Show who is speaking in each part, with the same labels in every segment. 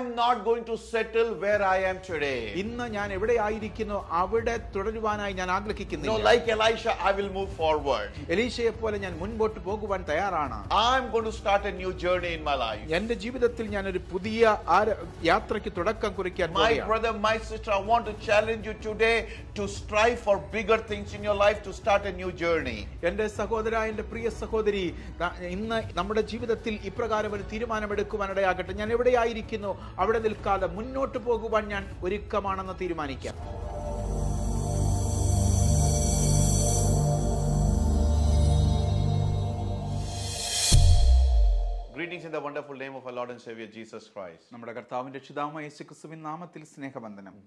Speaker 1: am not going to settle where I am today. ഇന്ന് ഞാൻ എവിടെ ആയിരിക്കുന്നു അവിടെ തുടരുവാനായി ഞാൻ ആഗ്രഹിക്കുന്നില്ല. No, like Elisha, I will move forward. എലീശയെ പോലെ ഞാൻ മുൻപോട്ട് പോകുവാൻ തയ്യാറാണ്. I am going to start a new journey in my life. എൻ്റെ ജീവിതത്തിൽ ഞാൻ ഒരു പുതിയ യാത്രയ്ക്ക് തുടക്കം കുറിക്കാൻ പോവുകയാണ്. My brother, my sister, I want to challenge you today to strive for bigger things in your life to start a new journey. എൻ്റെ സഹോദര എൻ്റെ പ്രിയ സഹോദരി ഇന്ന് നമ്മുടെ ജീവിതത്തിൽ ഇപ്രകാരം ഒരു തീരുമാനം തീരുമാനമെടുക്കുവാനിടയാകട്ടെ ഞാൻ എവിടെയായിരിക്കുന്നു അവിടെ നിൽക്കാതെ മുന്നോട്ട് പോകുവാൻ ഞാൻ ഒരുക്കമാണെന്ന് തീരുമാനിക്കാം Greetings in the wonderful name of our Lord and Savior Jesus Christ.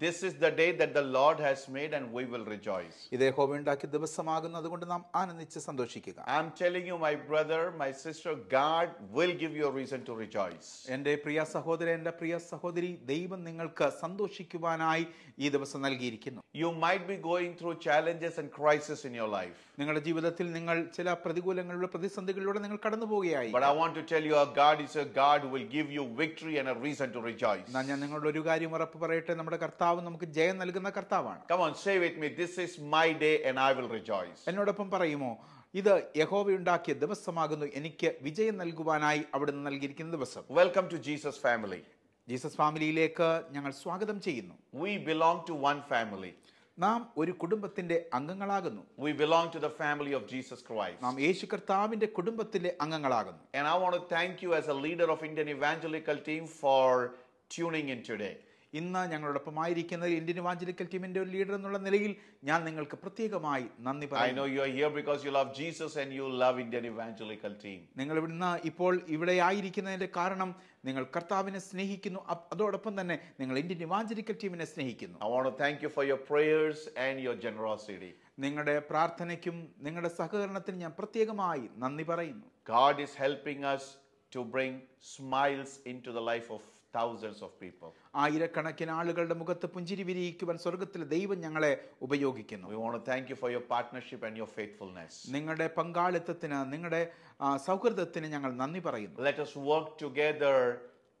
Speaker 1: This is the day that the Lord has made and we will rejoice. I am telling you my brother, my sister, God will give you a reason to rejoice. You might be going through challenges and crisis in your life. But I want to tell you your God is a God who will give you victory and a reason to rejoice. ഞാൻ നിങ്ങളോട് ഒരു കാര്യം ഉറപ്പ് പറയട്ടെ നമ്മുടെ കർത്താവ് നമുക്ക് ജയം നൽകുന്ന കർത്താവാണ്. Come on, say with me, this is my day and I will rejoice. എന്നോടൊപ്പം പറയുമോ ഇത് യഹോവയുണ്ടാക്കിയ ദിവസമാകുന്നു എനിക്ക് വിജയം നൽകുവാനായി നിന്ന് നൽകിയിരിക്കുന്ന ദിവസം welcome to Jesus family Jesus ഫാമിലിയിലേക്ക് ഞങ്ങൾ സ്വാഗതം ചെയ്യുന്നു we belong to one family നാം ഒരു കുടുംബത്തിന്റെ അംഗങ്ങളാകുന്നു we belong to the family of jesus christ നാം യേശു കർത്താവിന്റെ കുടുംബത്തിലെ അംഗങ്ങളാകുന്നു and i want to thank you as a leader of indian evangelical team for tuning in today ഇന്ന് ഞങ്ങളോടൊപ്പം ആയിരിക്കുന്നത് ഇന്ത്യൻ ഇവാഞ്ചലിക്കൽ ടീമിന്റെ ഒരു ലീഡർ എന്നുള്ള നിലയിൽ ഞാൻ നിങ്ങൾക്ക് പ്രത്യേകമായി നന്ദി പറയുന്നു you are here because you love Jesus and you love Indian evangelical team നിങ്ങൾ ഇവിടുന്ന് ഇപ്പോൾ ഇവിടെ ആയിരിക്കുന്നതിന്റെ കാരണം നിങ്ങൾ കർത്താവിനെ സ്നേഹിക്കുന്നു അതോടൊപ്പം തന്നെ നിങ്ങൾ ഇന്ത്യൻ ഇവാഞ്ചലിക്കൽ ടീമിനെ സ്നേഹിക്കുന്നു I want thank you for your prayers and your generosity നിങ്ങളുടെ പ്രാർത്ഥനയ്ക്കും നിങ്ങളുടെ സഹകരണത്തിനും ഞാൻ പ്രത്യേകമായി നന്ദി പറയുന്നു God is helping us to bring smiles in to the life of thousands of people. ആയിരക്കണക്കിന് ആളുകളുടെ മുഖത്ത് പുഞ്ചിരി വിരിയിക്കുവാൻ സ്വർഗത്തിൽ ദൈവം ഞങ്ങളെ ഉപയോഗിക്കുന്നു We want to thank you for your partnership and your faithfulness. നിങ്ങളുടെ പങ്കാളിത്തത്തിന് നിങ്ങളുടെ സൗഹൃദത്തിന് ഞങ്ങൾ നന്ദി പറയുന്നു Let us work together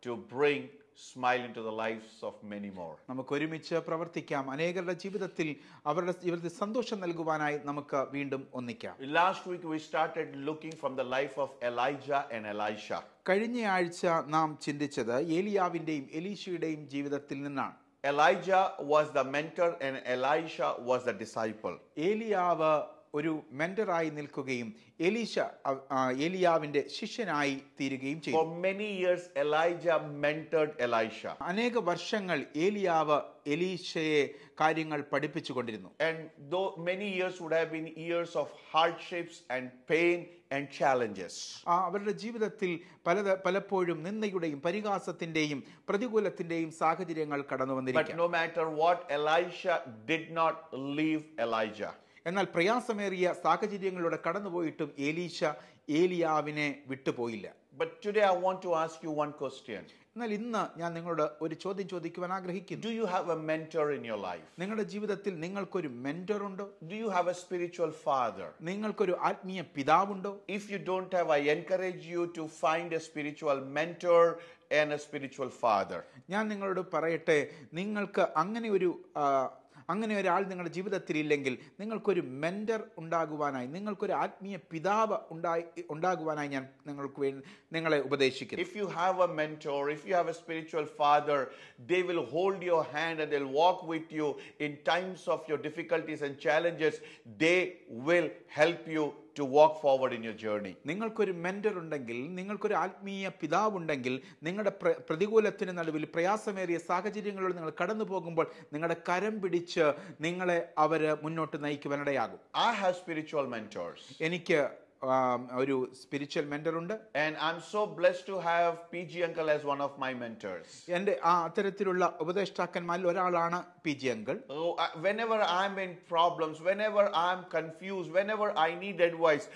Speaker 1: to bring smile in to the lives of many more നമുക്ക് ഒരുമിച്ച് പ്രവർത്തിക്കാം അനേകരുടെ ജീവിതത്തിൽ അവരുടെ ജീവിതത്തിൽ സന്തോഷം നൽകുവാനായി നമുക്ക് വീണ്ടും ഒന്നിക്കാം last week we started looking from the life of Elijah and Elisha കഴിഞ്ഞ ആഴ്ച നാം ചിന്തിച്ചത് ഏലിയാവിന്റെയും എലീഷയുടെയും ജീവിതത്തിൽ നിന്നാണ് Elijah was the mentor and Elisha was the disciple ഏലിയാവ് ഒരു മെന്ററായി നിൽക്കുകയും എലീശ എലിയാവിന്റെ ശിഷ്യനായി തീരുകയും ചെയ്തു many years Elijah mentored Elisha അനേക വർഷങ്ങൾ ഏലിയാവ് എലീശയെ കാര്യങ്ങൾ പഠിപ്പിച്ചു കൊണ്ടിരുന്നു and though many years would have been years of hardships and pain and challenges അവരുടെ ജീവിതത്തിൽ പല പലപ്പോഴും നിന്ദയുടെയും പരിഹാസത്തിന്റെയും പ്രതികൂലത്തിന്റെയും സാഹചര്യങ്ങൾ കടന്നു വന്നിരിക്കും no matter what Elisha did not leave Elijah എന്നാൽ പ്രയാസമേറിയ സാഹചര്യങ്ങളിലൂടെ കടന്നുപോയിട്ടും ഏലീശ ഏലിയാവിനെ വിട്ടുപോയില്ല but today I want to ask you one എന്നാൽ ഇന്ന് ഞാൻ നിങ്ങളോട് ഒരു ചോദ്യം ചോദിക്കുവാൻ ആഗ്രഹിക്കുന്നു do you have a mentor in your life നിങ്ങളുടെ ജീവിതത്തിൽ നിങ്ങൾക്കൊരു മെന്റർ ഉണ്ടോ do you have a spiritual father നിങ്ങൾക്കൊരു ആത്മീയ പിതാവുണ്ടോ if you don't have I encourage you to find a spiritual mentor and A spiritual father ഞാൻ നിങ്ങളോട് പറയട്ടെ നിങ്ങൾക്ക് അങ്ങനെ ഒരു അങ്ങനെ ഒരാൾ നിങ്ങളുടെ ജീവിതത്തിൽ ഇല്ലെങ്കിൽ നിങ്ങൾക്കൊരു മെൻറ്റർ ഉണ്ടാകുവാനായി നിങ്ങൾക്കൊരു ആത്മീയ പിതാവ് ഉണ്ടായി ഉണ്ടാകുവാനായി ഞാൻ നിങ്ങൾക്ക് വേണ്ടി നിങ്ങളെ ഉപദേശിക്കും if you have a mentor if you have a spiritual father they will hold your hand and they'll walk with you in times of your difficulties and challenges they will help you to walk forward in your journey നിങ്ങൾക്കൊരു mentor ഉണ്ടെങ്കിൽ നിങ്ങൾക്കൊരു ആത്മീയ പിതാവ് ഉണ്ടെങ്കിൽ നിങ്ങളുടെ പ്രതികൂലത്തിന് നടുവിൽ പ്രയാസമേറിയ സാഹചര്യങ്ങളിലൂടെ നിങ്ങൾ കടന്നു പോകുമ്പോൾ നിങ്ങളുടെ കരം പിടിച്ച് നിങ്ങളെ അവർ മുന്നോട്ട് നയിക്കുവാനിടയാകും ഐ ഹാവ് സ്പിരിച്വൽ മെൻറ്റോഴ്സ് എനിക്ക് ഒരു സ്പിരിച്വൽ മെന്റർ ഉണ്ട് and I am so blessed to have P G uncle as one of my mentors എൻ്റെ ആ അത്തരത്തിലുള്ള ഉപദേഷ്ടാക്കന്മാരിൽ ഒരാളാണ് P G uncle whenever I am in problems whenever I am confuse whenever I need advice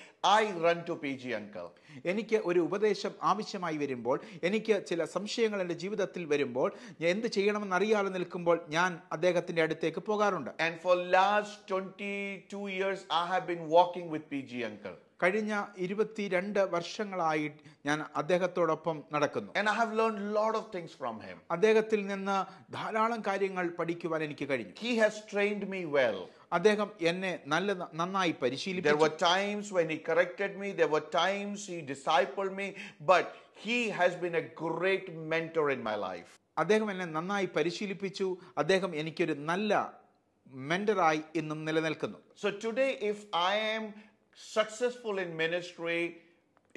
Speaker 1: I run to P G uncle എനിക്ക് ഒരു ഉപദേശം ആവശ്യമായി വരുമ്പോൾ എനിക്ക് ചില സംശയങ്ങൾ എൻ്റെ ജീവിതത്തിൽ വരുമ്പോൾ എന്ത് ചെയ്യണമെന്ന് അറിയാതെ നിൽക്കുമ്പോൾ ഞാൻ അദ്ദേഹത്തിൻ്റെ അടുത്തേക്ക് പോകാറുണ്ട് and for last twenty two years I have been walking with P G uncle കഴിഞ്ഞ ഇരുപത്തി രണ്ട് വർഷങ്ങളായി ഞാൻ അദ്ദേഹത്തോടൊപ്പം നടക്കുന്നു and of things from him അദ്ദേഹത്തിൽ നിന്ന് ധാരാളം കാര്യങ്ങൾ പഠിക്കുവാൻ എനിക്ക് കഴിഞ്ഞു he has trained me well അദ്ദേഹം എന്നെ നല്ല നന്നായി പരിശീലിപ്പിച്ചു there were times when he corrected me there were times he me but he has been a great mentor in my life അദ്ദേഹം എന്നെ നന്നായി പരിശീലിപ്പിച്ചു അദ്ദേഹം എനിക്കൊരു നല്ല മെന്ററായി ഇന്നും നിലനിൽക്കുന്നു so today if I am successful in ministry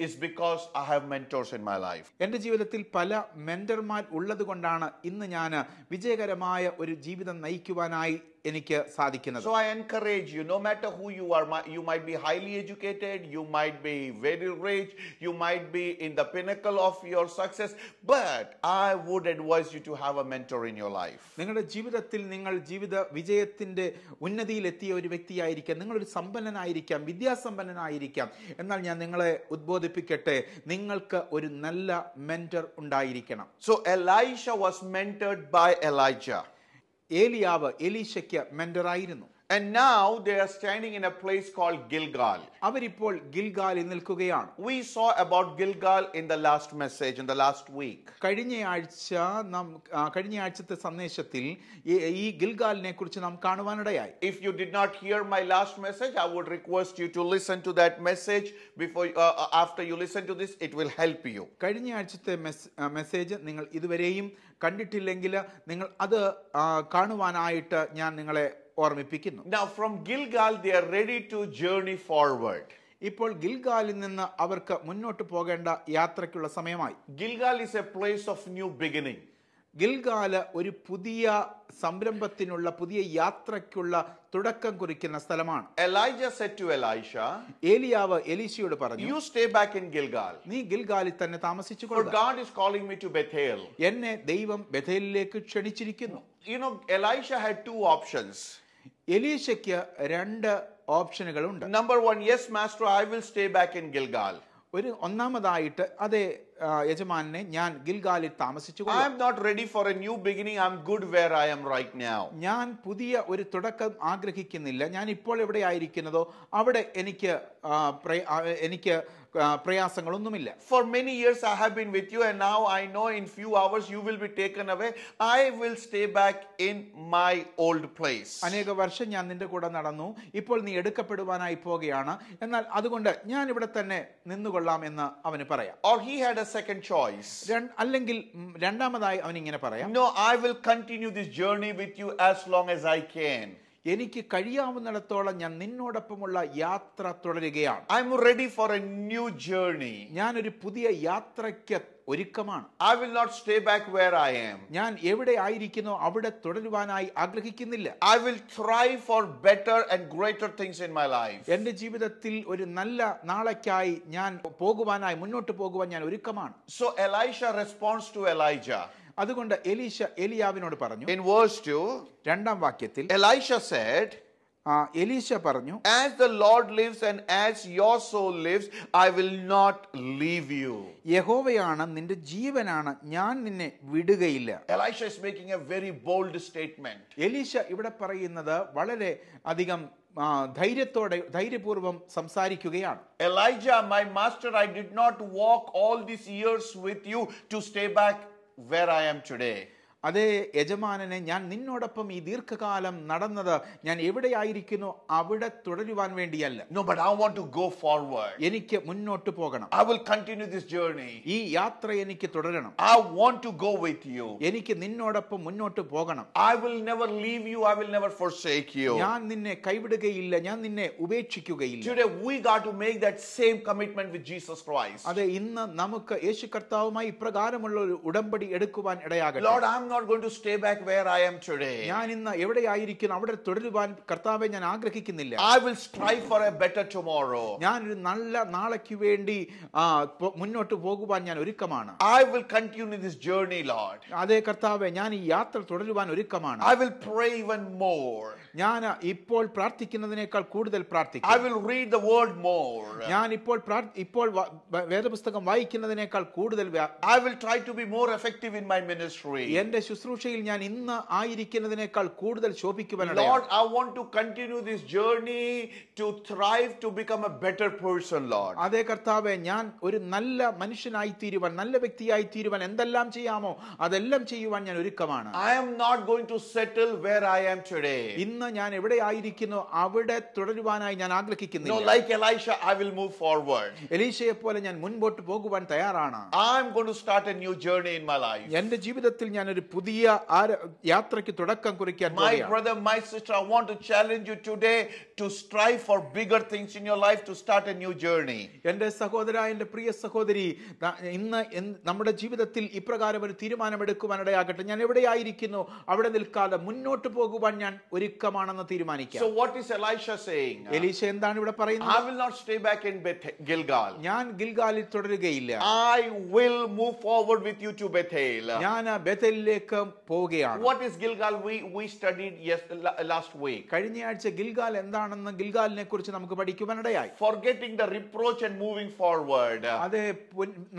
Speaker 1: is because I have mentors in my life എൻ്റെ ജീവിതത്തിൽ പല മെൻറ്റർമാർ ഉള്ളത് കൊണ്ടാണ് ഇന്ന് ഞാൻ വിജയകരമായ ഒരു ജീവിതം നയിക്കുവാനായി എനിക്ക് സാധിക്കുന്നത് so I encourage you no matter who you are you might be highly educated you might be very rich you might be in the pinnacle of your success but I would advise you to have a mentor in your life നിങ്ങളുടെ ജീവിതത്തിൽ നിങ്ങൾ ജീവിത വിജയത്തിന്റെ ഉന്നതിയിലെത്തിയ ഒരു വ്യക്തിയായിരിക്കാം നിങ്ങളൊരു സമ്പന്നനായിരിക്കാം വിദ്യാസമ്പന്നനായിരിക്കാം എന്നാൽ ഞാൻ നിങ്ങളെ ഉദ്ബോധിപ്പിക്കട്ടെ നിങ്ങൾക്ക് ഒരു നല്ല മെന്റർ ഉണ്ടായിരിക്കണം so Elisha was mentored by Elijah ഏലിയാവ് എലീശയ്ക്ക് മെന്ററായിരുന്നു And now they are standing in a place called Gilgal. അവരിപ്പോൾ ഗിൽഗാലിൽ നിൽക്കുകയാണ്. We saw about Gilgal in the last message in the last week. കഴിഞ്ഞ ആഴ്ച നാം കഴിഞ്ഞ ആഴ്ചത്തെ സന്ദേശത്തിൽ ഈ ഗിൽഗാലിനെ കുറിച്ച് നാം കാണുവാനിടയായി. If you did not hear my last message, I would request you to listen to that message before uh, after you listen to this it will help you. കഴിഞ്ഞ ആഴ്ചത്തെ മെസ്സേജ് നിങ്ങൾ ഇതുവരെയും കണ്ടിട്ടില്ലെങ്കിൽ നിങ്ങൾ അത് കാണുവാനായിട്ട് ഞാൻ നിങ്ങളെ ഓർമ്മിപ്പിക്കുന്നു ഇപ്പോൾ ഗിൽഗാലിൽ നിന്ന് അവർക്ക് മുന്നോട്ട് പോകേണ്ട യാത്രയ്ക്കുള്ള സമയമായി Gilgal is a place of new beginning Gilgal ഒരു പുതിയ സംരംഭത്തിനുള്ള പുതിയ യാത്രയ്ക്കുള്ള തുടക്കം കുറിക്കുന്ന സ്ഥലമാണ് ഏലിയാവ് എലീഷയോട് പറഞ്ഞു you stay back in Gilgal നീ ഗിൽഗാലിൽ തന്നെ താമസിച്ചു God is calling me to Bethel എന്നെ ദൈവം ബെഥേലിലേക്ക് ക്ഷണിച്ചിരിക്കുന്നു you know Elisha had two options എലീശയ്ക്ക് രണ്ട് ഓപ്ഷനുകളുണ്ട് number one yes master I will stay back in Gilgal ഒരു ഒന്നാമതായിട്ട് അതെ യജമാനെ ഞാൻ ഗിൽഗാലിൽ താമസിച്ചു I am not ready for a new beginning I am good where I am right now ഞാൻ പുതിയ ഒരു തുടക്കം ആഗ്രഹിക്കുന്നില്ല ഞാൻ ഇപ്പോൾ എവിടെ ആയിരിക്കുന്നതോ അവിടെ എനിക്ക് എനിക്ക് പ്രയാസങ്ങളൊന്നുമില്ല for many years I have been with you and now I know in few hours you will be taken away I will stay back in my old place അനേക വർഷം ഞാൻ നിന്റെ കൂടെ നടന്നു ഇപ്പോൾ നീ എടുക്കപ്പെടുവാനായി പോവുകയാണ് എന്നാൽ അതുകൊണ്ട് ഞാൻ ഇവിടെ തന്നെ നിന്നുകൊള്ളാം എന്ന് അവന് പറയാം or he had a second choice അല്ലെങ്കിൽ രണ്ടാമതായി അവൻ ഇങ്ങനെ പറയാം no I will continue this journey with you as long as I can എനിക്ക് കഴിയാവുന്നിടത്തോളം ഞാൻ നിന്നോടൊപ്പമുള്ള യാത്ര തുടരുകയാണ് I M ready for a new journey ഞാൻ ഒരു പുതിയ യാത്രയ്ക്ക് ഒരുക്കമാണ് I will not stay back where I am ഞാൻ എവിടെ ആയിരിക്കുന്നു അവിടെ തുടരുവാനായി ആഗ്രഹിക്കുന്നില്ല I will try for better and greater things in my life എന്റെ ജീവിതത്തിൽ ഒരു നല്ല നാളേക്കായി ഞാൻ പോകുവാനായി മുന്നോട്ട് പോകുവാൻ ഞാൻ ഒരുക്കമാണ് so Elisha response to Elijah അതുകൊണ്ട് എലീഷ എലിയാവിനോട് പറഞ്ഞു ഇൻ വേഴ്സ് 2 രണ്ടാം വാക്യത്തിൽ എലൈഷ സെഡ് എലീഷ പറഞ്ഞു as the Lord lives and as your soul lives I will not leave you യഹോവയാണ് നിന്റെ ജീവനാണ് ഞാൻ നിന്നെ വിടുകയില്ല Elisha is making a very bold statement എലീഷ ഇവിടെ പറയുന്നത് വളരെ അധികം ധൈര്യത്തോടെ ധൈര്യപൂർവ്വം സംസാരിക്കുകയാണ് Elijah my master I did not walk all this years with you to stay back where I am today. അതേ യജമാനനെ ഞാൻ നിന്നോടൊപ്പം ഈ ദീർഘകാലം നടന്നത് ഞാൻ എവിടെയായിരിക്കുന്നു അവിടെ തുടരുവാൻ വേണ്ടിയല്ല no but I want to go forward എനിക്ക് മുന്നോട്ട് പോകണം I will continue this journey ഈ യാത്ര എനിക്ക് തുടരണം I want to go with you എനിക്ക് നിന്നോടൊപ്പം മുന്നോട്ട് പോകണം I will never leave you I will never forsake you ഞാൻ നിന്നെ കൈവിടുകയില്ല ഞാൻ നിന്നെ ഉപേക്ഷിക്കുകയില്ല today we got to make that same commitment with Jesus Christ അതെ ഇന്ന് നമുക്ക് യേശു കർത്താവുമായി ഇപ്രകാരമുള്ള ഒരു ഉടമ്പടി എടുക്കുവാൻ ഇടയാകട്ടെ Lord I am not going to stay back where I am today. ഞാൻ ഇന്ന് എവിടെയായിരിക്കുന്നു അവിടെ തുടരുവാൻ കർത്താവേ ഞാൻ ആഗ്രഹിക്കുന്നില്ല. I will strive for a better tomorrow. ഞാൻ ഒരു നല്ല നാളേക്ക് വേണ്ടി മുന്നോട്ട് പോകുവാൻ ഞാൻ ഒരുക്കമാണ്. I will continue this journey Lord. അതേ കർത്താവേ ഞാൻ ഈ യാത്ര തുടരുവാൻ ഒരുക്കമാണ്. I will pray even more. ഞാൻ ഇപ്പോൾ പ്രാർത്ഥിക്കുന്നതിനേക്കാൾ കൂടുതൽ പ്രാർത്ഥിക്കും I will read the word more. ഞാൻ ഇപ്പോൾ ഇപ്പോൾ വേദപുസ്തകം വായിക്കുന്നതിനേക്കാൾ കൂടുതൽ I will try to be more effective in my ministry. എന്റെ ശുശ്രൂഷയിൽ ഞാൻ ഇന്ന് ആയിരിക്കുന്നതിനേക്കാൾ കൂടുതൽ ശോഭിക്കുവാനാണ് Lord, I want to continue this journey to thrive to become a better person, Lord. അതേ കർത്താവേ ഞാൻ ഒരു നല്ല മനുഷ്യനായി തീരുവാൻ നല്ല വ്യക്തിയായി തീരുവാൻ എന്തെല്ലാം ചെയ്യാമോ അതെല്ലാം ചെയ്യുവാൻ ഞാൻ ഒരുക്കമാണ് I am not going to settle where I am today. ഇന്ന് ഇന്ന് ഞാൻ എവിടെയായിരിക്കുന്നു അവിടെ തുടരുവാനായി ഞാൻ ആഗ്രഹിക്കുന്നു like Elisha I will move forward എലീഷയെ പോലെ ഞാൻ മുൻപോട്ട് പോകുവാൻ തയ്യാറാണ് I am going to start a new journey in my life എൻ്റെ ജീവിതത്തിൽ ഞാൻ ഒരു പുതിയ യാത്രയ്ക്ക് തുടക്കം കുറിക്കാൻ my brother my sister I want to challenge you today to strive for bigger things in your life to start a new journey എൻ്റെ സഹോദര എൻ്റെ പ്രിയ സഹോദരി ഇന്ന് നമ്മുടെ ജീവിതത്തിൽ ഇപ്രകാരം ഒരു ഇടയാകട്ടെ ഞാൻ എവിടെയായിരിക്കുന്നു അവിടെ നിൽക്കാതെ മുന്നോട്ട് പോകുവാൻ ഞാൻ ഒരുക്കം യോഗമാണെന്ന് തീരുമാനിക്കാം so what is Elisha saying Elisha എന്താണ് ഇവിടെ പറയുന്നത് I will not stay back in Gilgal ഞാൻ ഗിൽഗാലിൽ തുടരുകയില്ല I will move forward with you to Bethel ഞാൻ ബെഥേലിലേക്ക് പോവുകയാണ് what is Gilgal we we studied last week കഴിഞ്ഞയാഴ്ച ഗിൽഗാൽ എന്താണെന്ന് ഗിൽഗാലിനെ കുറിച്ച് നമുക്ക് പഠിക്കുവാനിടയായി forgetting the reproach and moving forward അതെ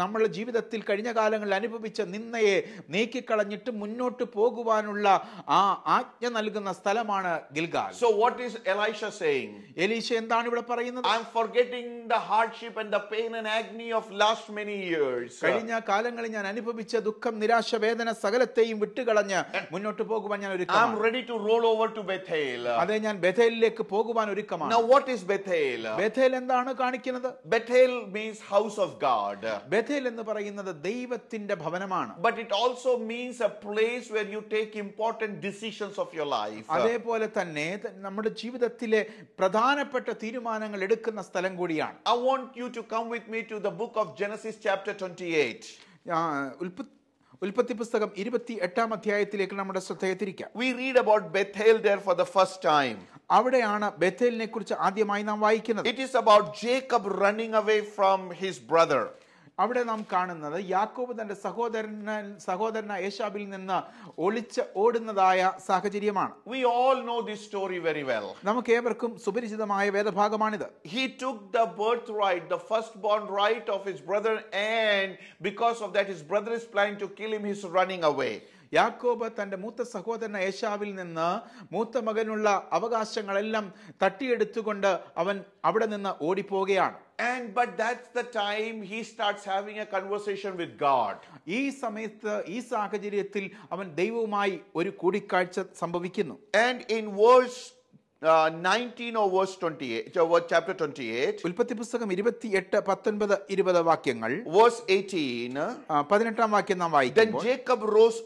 Speaker 1: നമ്മുടെ ജീവിതത്തിൽ കഴിഞ്ഞ കാലങ്ങളിൽ അനുഭവിച്ച നിന്നയെ നീക്കിക്കളഞ്ഞിട്ട് മുന്നോട്ട് പോകുവാനുള്ള ആ ആജ്ഞ നൽകുന്ന സ്ഥലമാണ് Gilgal So what is Elisha saying? എലീശ എന്താണ് ഇവിടെ പറയുന്നത് I'm forgetting the hardship and the pain and agony of last many years. കഴിഞ്ഞ കാലങ്ങളിൽ ഞാൻ അനുഭവിച്ച ദുഃഖം നിരാശ വേദന സകലത്തെയും വിട്ടുകളഞ്ഞ് മുന്നോട്ട് പോകുവാൻ ഞാൻ I'm ready to roll over to Bethel. അതെ ഞാൻ ബഥേലിലേക്ക് പോകുവാൻ ഒരുക്കമാണ് Now what is Bethel? Bethel എന്താണ് കാണിക്കുന്നത് Bethel means house of God. Bethel എന്ന് പറയുന്നത് ദൈവത്തിന്റെ ഭവനമാണ് But it also means a place where you take important decisions of your life. അതേപോലെ തന്നെ നമ്മുടെ ജീവിതത്തിലെ പ്രധാനപ്പെട്ട തീരുമാനങ്ങൾ എടുക്കുന്ന സ്ഥലം കൂടിയാണ് I want you to come with me to the book of Genesis chapter twenty eight ഉൽപ്പത്തി പുസ്തകം ഇരുപത്തി എട്ടാം അധ്യായത്തിലേക്ക് നമ്മുടെ ശ്രദ്ധയെ തിരിക്കാം we read about Bethel there for the first time അവിടെയാണ് ബെഥേലിനെ കുറിച്ച് ആദ്യമായി നാം വായിക്കുന്നത് it is about Jacob running away from his brother അവിടെ നാം കാണുന്നത് യാക്കോബ് തൻ്റെ സഹോദരന സഹോദരന ഏഷാബിൽ നിന്ന് ഒളിച്ച് ഓടുന്നതായ സാഹചര്യമാണ് we all know this story very well നമുക്ക് ഏവർക്കും സുപരിചിതമായ വേദഭാഗമാണിത് he took the birth right the first born right of his brother and because of that his brother is plan to kill him his running away യാക്കോബ് തൻ്റെ മൂത്ത സഹോദരൻ ഏഷാവിൽ നിന്ന് മൂത്ത മകനുള്ള അവകാശങ്ങളെല്ലാം തട്ടിയെടുത്തുകൊണ്ട് അവൻ അവിടെ നിന്ന് ഓടിപ്പോവുകയാണ് And but that's the time he starts having a conversation with God. ഈ സമയത്ത് ഈ സാഹചര്യത്തിൽ അവൻ ദൈവവുമായി ഒരു കൂടിക്കാഴ്ച സംഭവിക്കുന്നു. And in verse nineteen chapter പുസ്തകം വാക്യം Jacob rose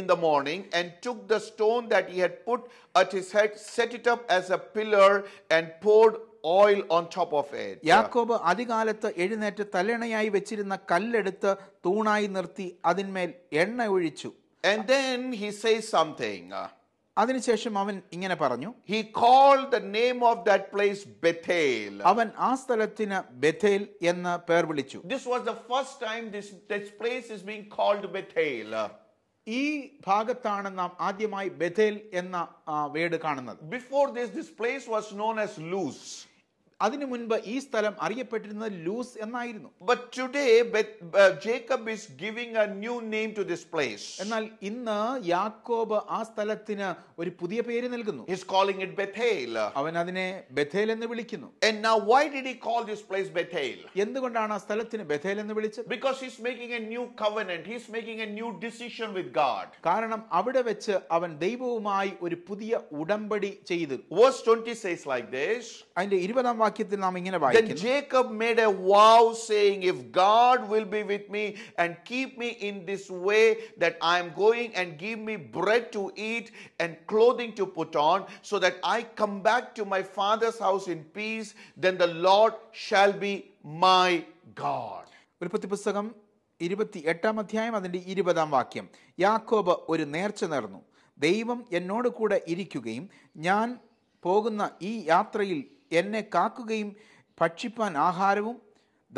Speaker 1: in morning and the stone that he put at his head set it up as a pillar and poured oil on top of it യാക്കോബ് അതികാലത്ത് എഴുന്നേറ്റ് തലണയായി വെച്ചിരുന്ന കല്ലെടുത്ത് തൂണായി നിർത്തി അതിന്മേൽ എണ്ണ ഒഴിച്ചു and then he says something അതിനുശേഷം അവൻ ഇങ്ങനെ പറഞ്ഞു he call the name of that place Bethel അവൻ ആ സ്ഥലത്തിന് ബെഥേൽ എന്ന് പേർ വിളിച്ചു this was the first time this this place is being called Bethel ഈ ഭാഗത്താണ് നാം ആദ്യമായി ബെഥേൽ എന്ന വേർഡ് കാണുന്നത് before this this place was known as Luz അതിനു മുൻപ് ഈ സ്ഥലം അറിയപ്പെട്ടിരുന്നത് ലൂസ് എന്നായിരുന്നു but today Jacob is giving a new name to this place എന്നാൽ ഇന്ന് യാക്കോബ് ആ സ്ഥലത്തിന് ഒരു പുതിയ പേര് നൽകുന്നു ഹിസ് കോളിംഗ് ഇറ്റ് ബെഥേൽ അവൻ അതിനെ ബെഥേൽ എന്ന് വിളിക്കുന്നു and now why did he call this place Bethel എന്തുകൊണ്ടാണ് ആ സ്ഥലത്തിന് ബെഥേൽ എന്ന് വിളിച്ചത് because his making a new covenant his making a new decision with God കാരണം അവിടെ വെച്ച് അവൻ ദൈവവുമായി ഒരു പുതിയ ഉടമ്പടി ചെയ്തു വേഴ്സ് 20 സേസ് ലൈക്ക് ദിസ് അതിന്റെ 20 വാക്യം വാക്യത്തിൽ നാം ഇങ്ങനെ വായിക്കുന്നു Jacob made a vow saying if God will be with me and keep me in this way that I M going and give me bread to eat and clothing to put on so that I come back to my father's house in peace then the Lord shall be my God ഉൽപ്പത്തി പുസ്തകം ഇരുപത്തി എട്ടാം അധ്യായം അതിൻ്റെ ഇരുപതാം വാക്യം യാക്കോബ് ഒരു നേർച്ച നേർന്നു ദൈവം എന്നോട് കൂടെ ഇരിക്കുകയും ഞാൻ പോകുന്ന ഈ യാത്രയിൽ എന്നെ കാക്കുകയും ഭക്ഷിപ്പാൻ ആഹാരവും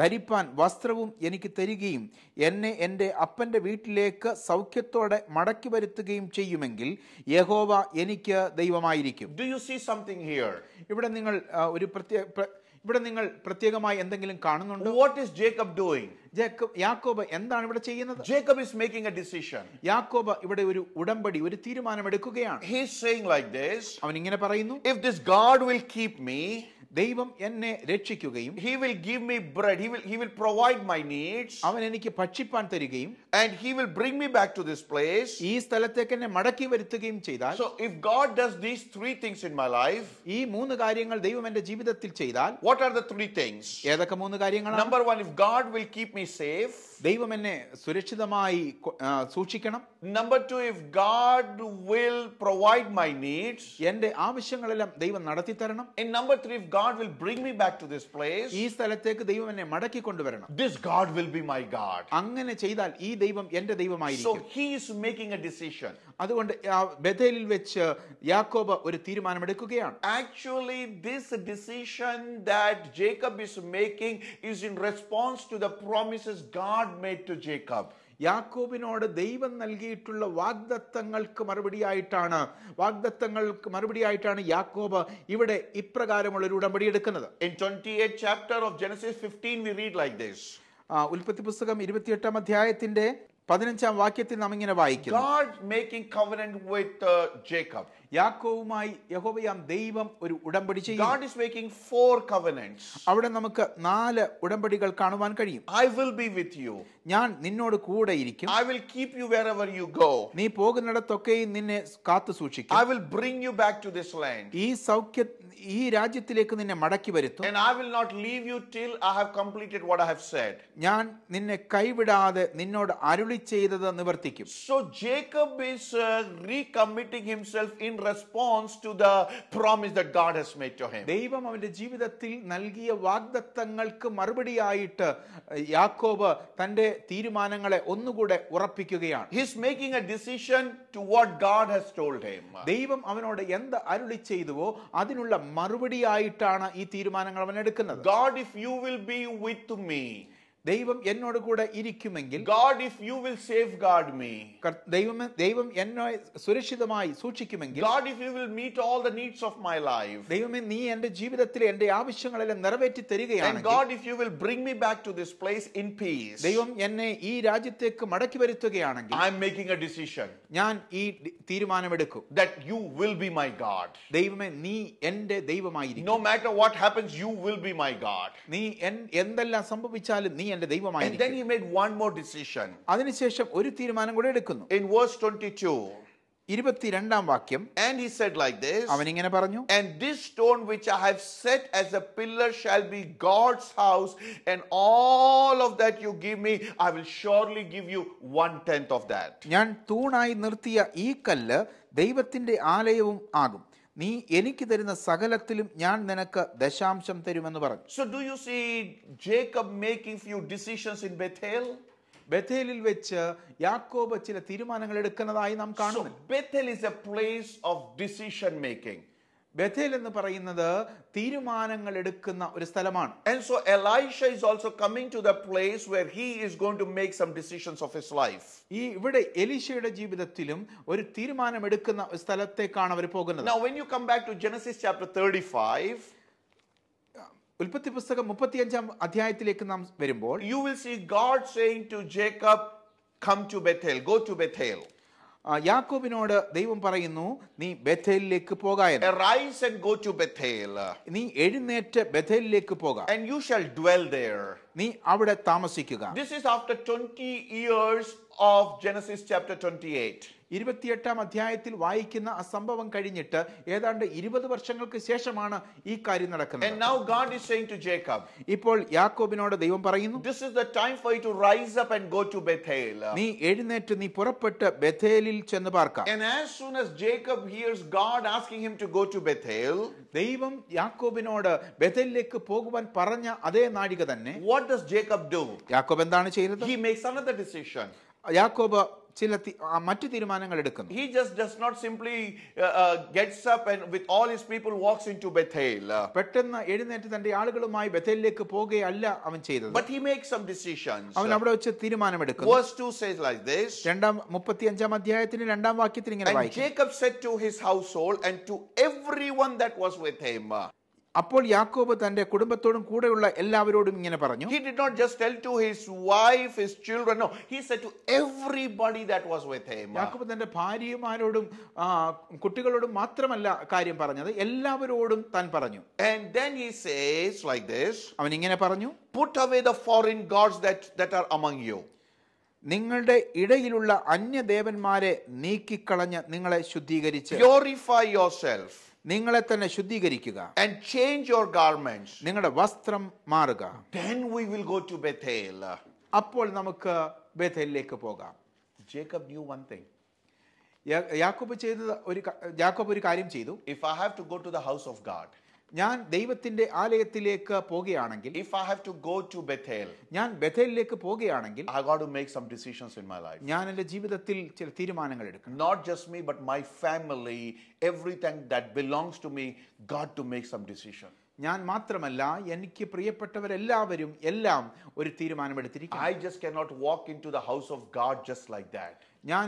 Speaker 1: ധരിപ്പാൻ വസ്ത്രവും എനിക്ക് തരികയും എന്നെ എൻ്റെ അപ്പൻ്റെ വീട്ടിലേക്ക് സൗഖ്യത്തോടെ മടക്കി വരുത്തുകയും ചെയ്യുമെങ്കിൽ യഹോവ എനിക്ക് ദൈവമായിരിക്കും do you see something here ഇവിടെ നിങ്ങൾ ഒരു പ്രത്യേക ഇവിടെ നിങ്ങൾ പ്രത്യേകമായി എന്തെങ്കിലും കാണുന്നുണ്ടോ what is Jacob doing Jacob യാക്കോബ് എന്താണ് ഇവിടെ ചെയ്യുന്നത് Jacob is making a decision യാക്കോബ് ഇവിടെ ഒരു ഉടമ്പടി ഒരു തീരുമാനം എടുക്കുകയാണ് he is saying like this അവൻ ഇങ്ങനെ പറയുന്നു if this God will keep me ദൈവം എന്നെ രക്ഷിക്കുകയും he will give me bread he will he will provide my needs അവൻ എനിക്ക് ഭക്ഷിപ്പാൻ തരികയും and he will bring me back to this place ഈ സ്ഥലത്തേക്ക് എന്നെ മടക്കി വരുത്തുകയും ചെയ്താൽ so if God does these three things in my life ഈ മൂന്ന് കാര്യങ്ങൾ ദൈവം എന്റെ ജീവിതത്തിൽ ചെയ്താൽ what are the three things ഏതൊക്കെ മൂന്ന് കാര്യങ്ങളാണ് number 1 if God will keep me save ദൈവം എന്നെ സുരക്ഷിതമായി സൂക്ഷിക്കണം number two if God will provide my needs എന്റെ ആവശ്യങ്ങളെല്ലാം ദൈവം നടത്തി തരണം number three if God will bring me back to this place ഈ സ്ഥലത്തേക്ക് ദൈവം എന്നെ മടക്കി കൊണ്ടുവരണം this God will be my God അങ്ങനെ ചെയ്താൽ ഈ ദൈവം എന്റെ ദൈവമായിരിക്കും so he is making a decision അതുകൊണ്ട് ബഥേലിൽ വെച്ച് യാക്കോബ് ഒരു തീരുമാനമെടുക്കുകയാണ് actually this decision that Jacob is making is in response to the promises God made to Jacob യാക്കോബിനോട് ദൈവം നൽകിയിട്ടുള്ള വാഗ്ദത്തങ്ങൾക്ക് മറുപടിയായിട്ടാണ് വാഗ്ദത്തങ്ങൾക്ക് മറുപടിയായിട്ടാണ് യാക്കോബ് ഇവിടെ ഇപ്രകാരമുള്ള ഒരു ഉടമ്പടി എടുക്കുന്നത് ഉൽപ്പത്തി പുസ്തകം ഇരുപത്തിയെട്ടാം അധ്യായത്തിന്റെ പതിനഞ്ചാം വാക്യത്തിൽ നാം ഇങ്ങനെ വായിക്കും യാക്കോവുമായി യഹോവയാം ദൈവം ഒരു ഉടമ്പടി ചെയ്യും God is making four covenants. അവിടെ നമുക്ക് നാല് ഉടമ്പടികൾ കാണുവാൻ കഴിയും. I will be with you. ഞാൻ നിന്നോട് കൂടെ ഇരിക്കും. I will keep you wherever you go. നീ പോകുന്നിടത്തൊക്കെയും നിന്നെ കാത്തു സൂക്ഷിക്കും. I will bring you back to this land. ഈ സൗഖ്യ ഈ രാജ്യത്തിലേക്ക് നിന്നെ മടക്കി വരുത്തും. And I will not leave you till I have completed what I have said. ഞാൻ നിന്നെ കൈവിടാതെ നിന്നോട് അരുളി ചെയ്തത് നിവർത്തിക്കും. So Jacob is uh, recommitting himself in response to the promise that God has made to him. ദൈവം അവന്റെ ജീവിതത്തിൽ നൽകിയ വാഗ്ദത്തങ്ങൾക്ക് മറുപടിയായിട്ട് യാക്കോബ് തന്റെ തീരുമാനങ്ങളെ ഒന്നുകൂടെ ഉറപ്പിക്കുകയാണ് his making a decision to what God has told him ദൈവം അവനോട് എന്ത് അരുളി ചെയ്തുവോ അതിനുള്ള മറുപടിയായിട്ടാണ് ഈ തീരുമാനങ്ങൾ അവൻ എടുക്കുന്നത് God if you will be with me ദൈവം എന്നോട് കൂടെ ഇരിക്കുമെങ്കിൽ God if you will safe God me ദൈവം ദൈവം എന്നെ സുരക്ഷിതമായി സൂക്ഷിക്കുമെങ്കിൽ God if you will meet all the needs of my life ദൈവമേ നീ എൻ്റെ ജീവിതത്തിലെ എൻ്റെ ആവശ്യങ്ങളെല്ലാം നിറവേറ്റി തരികയാണ് God if you will bring me back to this place in peace ദൈവം എന്നെ ഈ രാജ്യത്തേക്ക് മടക്കി വരുത്തുകയാണെങ്കിൽ I am making a decision ഞാൻ ഈ തീരുമാനമെടുക്കും that you will be my God ദൈവമേ നീ എൻ്റെ ദൈവമായിരിക്കും no matter what happens you will be my God നീ എന്തെല്ലാം സംഭവിച്ചാലും നീ എൻ്റെ ദൈവമായി And then he made one more decision. അതിനുശേഷം ഒരു തീരുമാനം കൂടെ എടുക്കുന്നു In verse 22, ഇരുപത്തിരണ്ടാം വാക്യം And he said like this, അവൻ ഇങ്ങനെ പറഞ്ഞു And this stone which I have set as a pillar shall be God's house, and all of that you give me, I will surely give you one tenth of that. ഞാൻ തൂണായി നിർത്തിയ ഈ കല്ല് ദൈവത്തിന്റെ ആലയവും ആകും നീ എനിക്ക് തരുന്ന സകലത്തിലും ഞാൻ നിനക്ക് ദശാംശം തരുമെന്ന് പറഞ്ഞു so do you see Jacob making few decisions in Bethel ബെഥേലിൽ വെച്ച് യാക്കോബ് ചില തീരുമാനങ്ങൾ എടുക്കുന്നതായി നാം കാണുന്നു Bethel is a place of decision making Bethel എന്ന് പറയുന്നത് തീരുമാനങ്ങൾ എടുക്കുന്ന ഒരു സ്ഥലമാണ് and so elisha is also coming to the place where he is going to make some decisions of his life ഈ ഇവിടെ എലീഷയുടെ ജീവിതത്തിലും ഒരു തീരുമാനം എടുക്കുന്ന സ്ഥലത്തേക്കാണ് അവർ പോകുന്നത് now when you come back to genesis chapter 35 ഉൽപ്പത്തി പുസ്തകം 35ാം അധ്യായത്തിലേക്ക് നാം you will see god saying to jacob come to bethel go to bethel യാക്കോബിനോട് ദൈവം പറയുന്നു നീ ബഥേലിലേക്ക് നീ എഴുന്നേറ്റ് ബഥേലിലേക്ക് നീ അവിടെ താമസിക്കുക this is after years of Genesis chapter 28 ഇരുപത്തിയെട്ടാം അധ്യായത്തിൽ വായിക്കുന്ന ആ സംഭവം കഴിഞ്ഞിട്ട് ഏതാണ്ട് ഇരുപത് വർഷങ്ങൾക്ക് ശേഷമാണ് ഈ കാര്യം നടക്കുന്നത് And now God is saying to Jacob, ഇപ്പോൾ യാക്കോബിനോട് ദൈവം പറയുന്നു this is the time for you to rise up and go to Bethel. നീ എഴുന്നേറ്റ് നീ പുറപ്പെട്ട് ബഥേലിൽ ചെന്ന് പാർക്കാം And as soon as Jacob hears God asking him to go to Bethel, ദൈവം യാക്കോബിനോട് ബഥേലിലേക്ക് പോകുവാൻ പറഞ്ഞ അതേ നാഴിക തന്നെ what does Jacob do? യാക്കോബ് എന്താണ് ചെയ്തത് He makes another decision. യാക്കോബ് he just does not simply uh, uh, gets up and with all his people walks into bethel but he makes some decisions അവൻ verse 2 says like this And jacob said to his household and to everyone that was with him അപ്പോൾ യാക്കോബ് തന്റെ കുടുംബത്തോടും കൂടെയുള്ള എല്ലാവരോടും ഇങ്ങനെ പറഞ്ഞു he did not just tell to his wife his children no he said to everybody that was with him യാക്കോബ് തന്റെ ഭാര്യമാരോടും കുട്ടികളോടും മാത്രമല്ല കാര്യം പറഞ്ഞത് എല്ലാവരോടും താൻ പറഞ്ഞു and then he says like this അവൻ ഇങ്ങനെ പറഞ്ഞു put away the foreign gods that that are among you നിങ്ങളുടെ ഇടയിലുള്ള അന്യദേവന്മാരെ നീക്കിക്കളഞ്ഞ് നിങ്ങളെ ശുദ്ധീകരിച്ച് പ്യൂരിഫൈ യുവർ സെൽഫ് നിങ്ങളെ തന്നെ ശുദ്ധീകരിക്കുക ആൻഡ് ചേഞ്ച് യുവർ ഗാർമെന്റ്സ് നിങ്ങളുടെ വസ്ത്രം മാറുക then we will go to Bethel അപ്പോൾ നമുക്ക് ബെഥേലിലേക്ക് പോകാം ജേക്കബ് ന്യൂ വൺ തിങ് യാക്കോബ് ചെയ്തത് ഒരു യാക്കോബ് ഒരു കാര്യം ചെയ്തു if I have to go to the house of God ഞാൻ ദൈവത്തിന്റെ ആലയത്തിലേക്ക് പോകുകയാണെങ്കിൽ if i have to go to bethel ഞാൻ ബഥേലിലേക്ക് പോവുകയാണെങ്കിൽ i got to make some decisions in my life ഞാൻ എൻ്റെ ജീവിതത്തിൽ ചില തീരുമാനങ്ങൾ എടുക്കണം not just me but my family everything that belongs to me got to make some decision ഞാൻ മാത്രമല്ല എനിക്ക് പ്രിയപ്പെട്ടവരെല്ലാവരും എല്ലാം ഒരു എടുത്തിരിക്കും I just not walk in to the house of God just like that ഞാൻ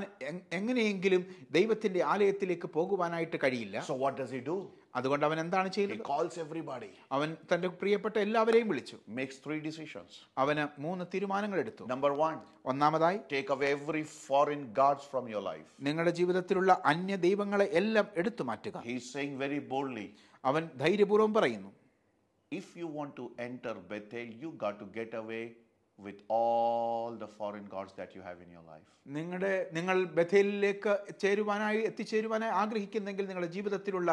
Speaker 1: എങ്ങനെയെങ്കിലും ദൈവത്തിന്റെ ആലയത്തിലേക്ക് പോകുവാനായിട്ട് കഴിയില്ല so what does he do അതുകൊണ്ട് അവൻ എന്താണ് ചെയ്യുന്നത് അവൻ തന്റെ പ്രിയപ്പെട്ട എല്ലാവരെയും വിളിച്ചു മേക്സ് ത്രീ ഡിസിഷൻസ് അവന് മൂന്ന് തീരുമാനങ്ങൾ എടുത്തു നമ്പർ വൺ ഒന്നാമതായി take away every foreign gods from your life നിങ്ങളുടെ ജീവിതത്തിലുള്ള അന്യ ദൈവങ്ങളെ എല്ലാം എടുത്തു മാറ്റുക വെരി ബോൾഡ്ലി അവൻ ധൈര്യപൂർവ്വം പറയുന്നു if you want to enter Bethel you got to get away with all the foreign gods that you have in your life നിങ്ങളുടെ നിങ്ങൾ ബഥേലിലേക്ക് ചേരുവാനായി എത്തിച്ചേരുവാനായി ആഗ്രഹിക്കുന്നെങ്കിൽ നിങ്ങളുടെ ജീവിതത്തിലുള്ള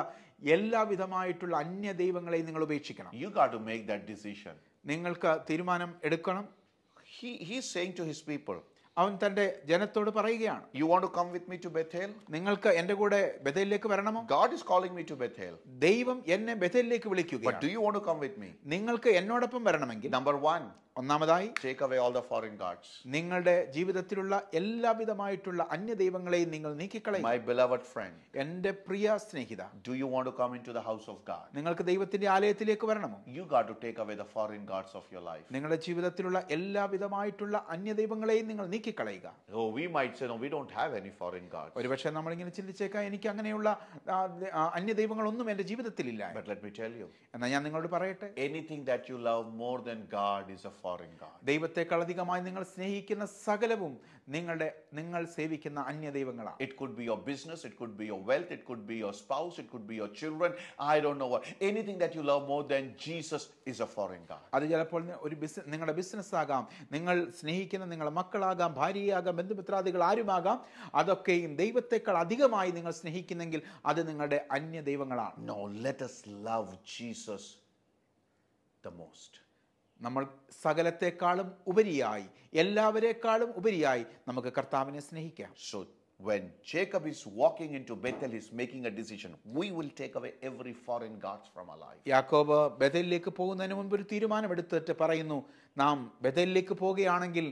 Speaker 1: എല്ലാവിധമായിട്ടുള്ള അന്യ ദൈവങ്ങളെയും നിങ്ങൾ ഉപേക്ഷിക്കണം you got to make that decision നിങ്ങൾക്ക് തീരുമാനം എടുക്കണം he he saying to his people അവൻ തന്റെ ജനത്തോട് പറയുകയാണ് you want to come with me to Bethel നിങ്ങൾക്ക് എന്റെ കൂടെ ബഥേലിലേക്ക് വരണമോ God is calling me to Bethel ദൈവം എന്നെ ബഥേലിലേക്ക് വിളിക്കുക but do you want to come with me നിങ്ങൾക്ക് എന്നോടൊപ്പം വരണമെങ്കിൽ നമ്പർ 1 ഒന്നാമതായി take away all the foreign gods നിങ്ങളുടെ ജീവിതത്തിലുള്ള എല്ലാവിധമായിട്ടുള്ള അന്യ ദൈവങ്ങളെയും നിങ്ങൾ നീക്കിക്കളയും മൈ ബിലവഡ് ഫ്രണ്ട് എൻ്റെ പ്രിയ സ്നേഹിത do you want to come in to the house of God നിങ്ങൾക്ക് ദൈവത്തിന്റെ ആലയത്തിലേക്ക് വരണമോ you got to take away the foreign gods of your life നിങ്ങളുടെ ജീവിതത്തിലുള്ള എല്ലാവിധമായിട്ടുള്ള അന്യ ദൈവങ്ങളെയും നിങ്ങൾ നീക്കിക്കളയുക oh we might say no we don't have any foreign gods ഒരുപക്ഷെ നമ്മൾ ഇങ്ങനെ ചിന്തിച്ചേക്കാം എനിക്ക് അങ്ങനെയുള്ള അന്യ ദൈവങ്ങളൊന്നും എൻ്റെ ജീവിതത്തിൽ ഇല്ല but let me tell you എന്നാൽ ഞാൻ നിങ്ങളോട് പറയട്ടെ anything that you love more than God is a foreign God. ദൈവത്തെക്കാൾ അധികമായി നിങ്ങൾ സ്നേഹിക്കുന്ന സകലവും നിങ്ങളുടെ നിങ്ങൾ സേവിക്കുന്ന അന്യ ദൈവങ്ങളാണ് It could be your business, it could be your wealth, it could be your spouse, it could be your children. I don't know what. Anything that you love more than Jesus is a foreign God. അത് ചിലപ്പോൾ ഒരു business നിങ്ങളുടെ business ആകാം നിങ്ങൾ സ്നേഹിക്കുന്ന നിങ്ങളുടെ മക്കളാകാം ഭാര്യയാകാം ബന്ധുമിത്രാദികൾ ആരുമാകാം അതൊക്കെയും ദൈവത്തെക്കാൾ അധികമായി നിങ്ങൾ സ്നേഹിക്കുന്നെങ്കിൽ അത് നിങ്ങളുടെ അന്യ ദൈവങ്ങളാണ് No, let us love Jesus the most. നമ്മൾ സകലത്തെക്കാളും ഉപരിയായി എല്ലാവരെക്കാളും ഉപരിയായി നമുക്ക് കർത്താവിനെ സ്നേഹിക്കാം so when Jacob is walking into Bethel, is making a decision. We will take away every foreign gods from our life. യാക്കോബ് ബഥലിലേക്ക് പോകുന്നതിന് മുൻപ് ഒരു തീരുമാനമെടുത്തിട്ട് പറയുന്നു നാം ബഥലിലേക്ക് പോവുകയാണെങ്കിൽ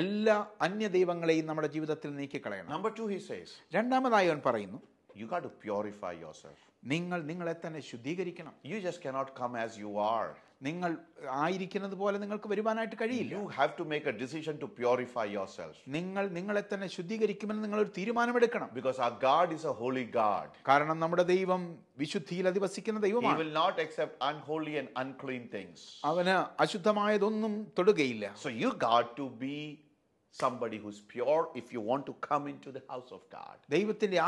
Speaker 1: എല്ലാ അന്യ ദൈവങ്ങളെയും നമ്മുടെ ജീവിതത്തിൽ നീക്കിക്കളയണം നമ്പർ ടു ഹി സേസ് രണ്ടാമതായി അവൻ പറയുന്നു you got to purify yourself നിങ്ങൾ നിങ്ങളെ തന്നെ ശുദ്ധീകരിക്കണം you just cannot come as you are നിങ്ങൾ ആയിരിക്കുന്നത് പോലെ നിങ്ങൾക്ക് വരുവാനായിട്ട് കഴിയില്ല you have to make a decision to purify yourself നിങ്ങൾ നിങ്ങളെ തന്നെ ശുദ്ധീകരിക്കുമെന്ന് നിങ്ങൾ ഒരു തീരുമാനമെടുക്കണം ബിക്കോസ് ആ God is a holy God കാരണം നമ്മുടെ ദൈവം വിശുദ്ധിയിൽ അധിവസിക്കുന്ന ദൈവമാണ് will not accept unholy and unclean things അവനെ അശുദ്ധമായതൊന്നും തൊടുകയില്ല so you got to be somebody who's pure if you want to come into the house of God. Today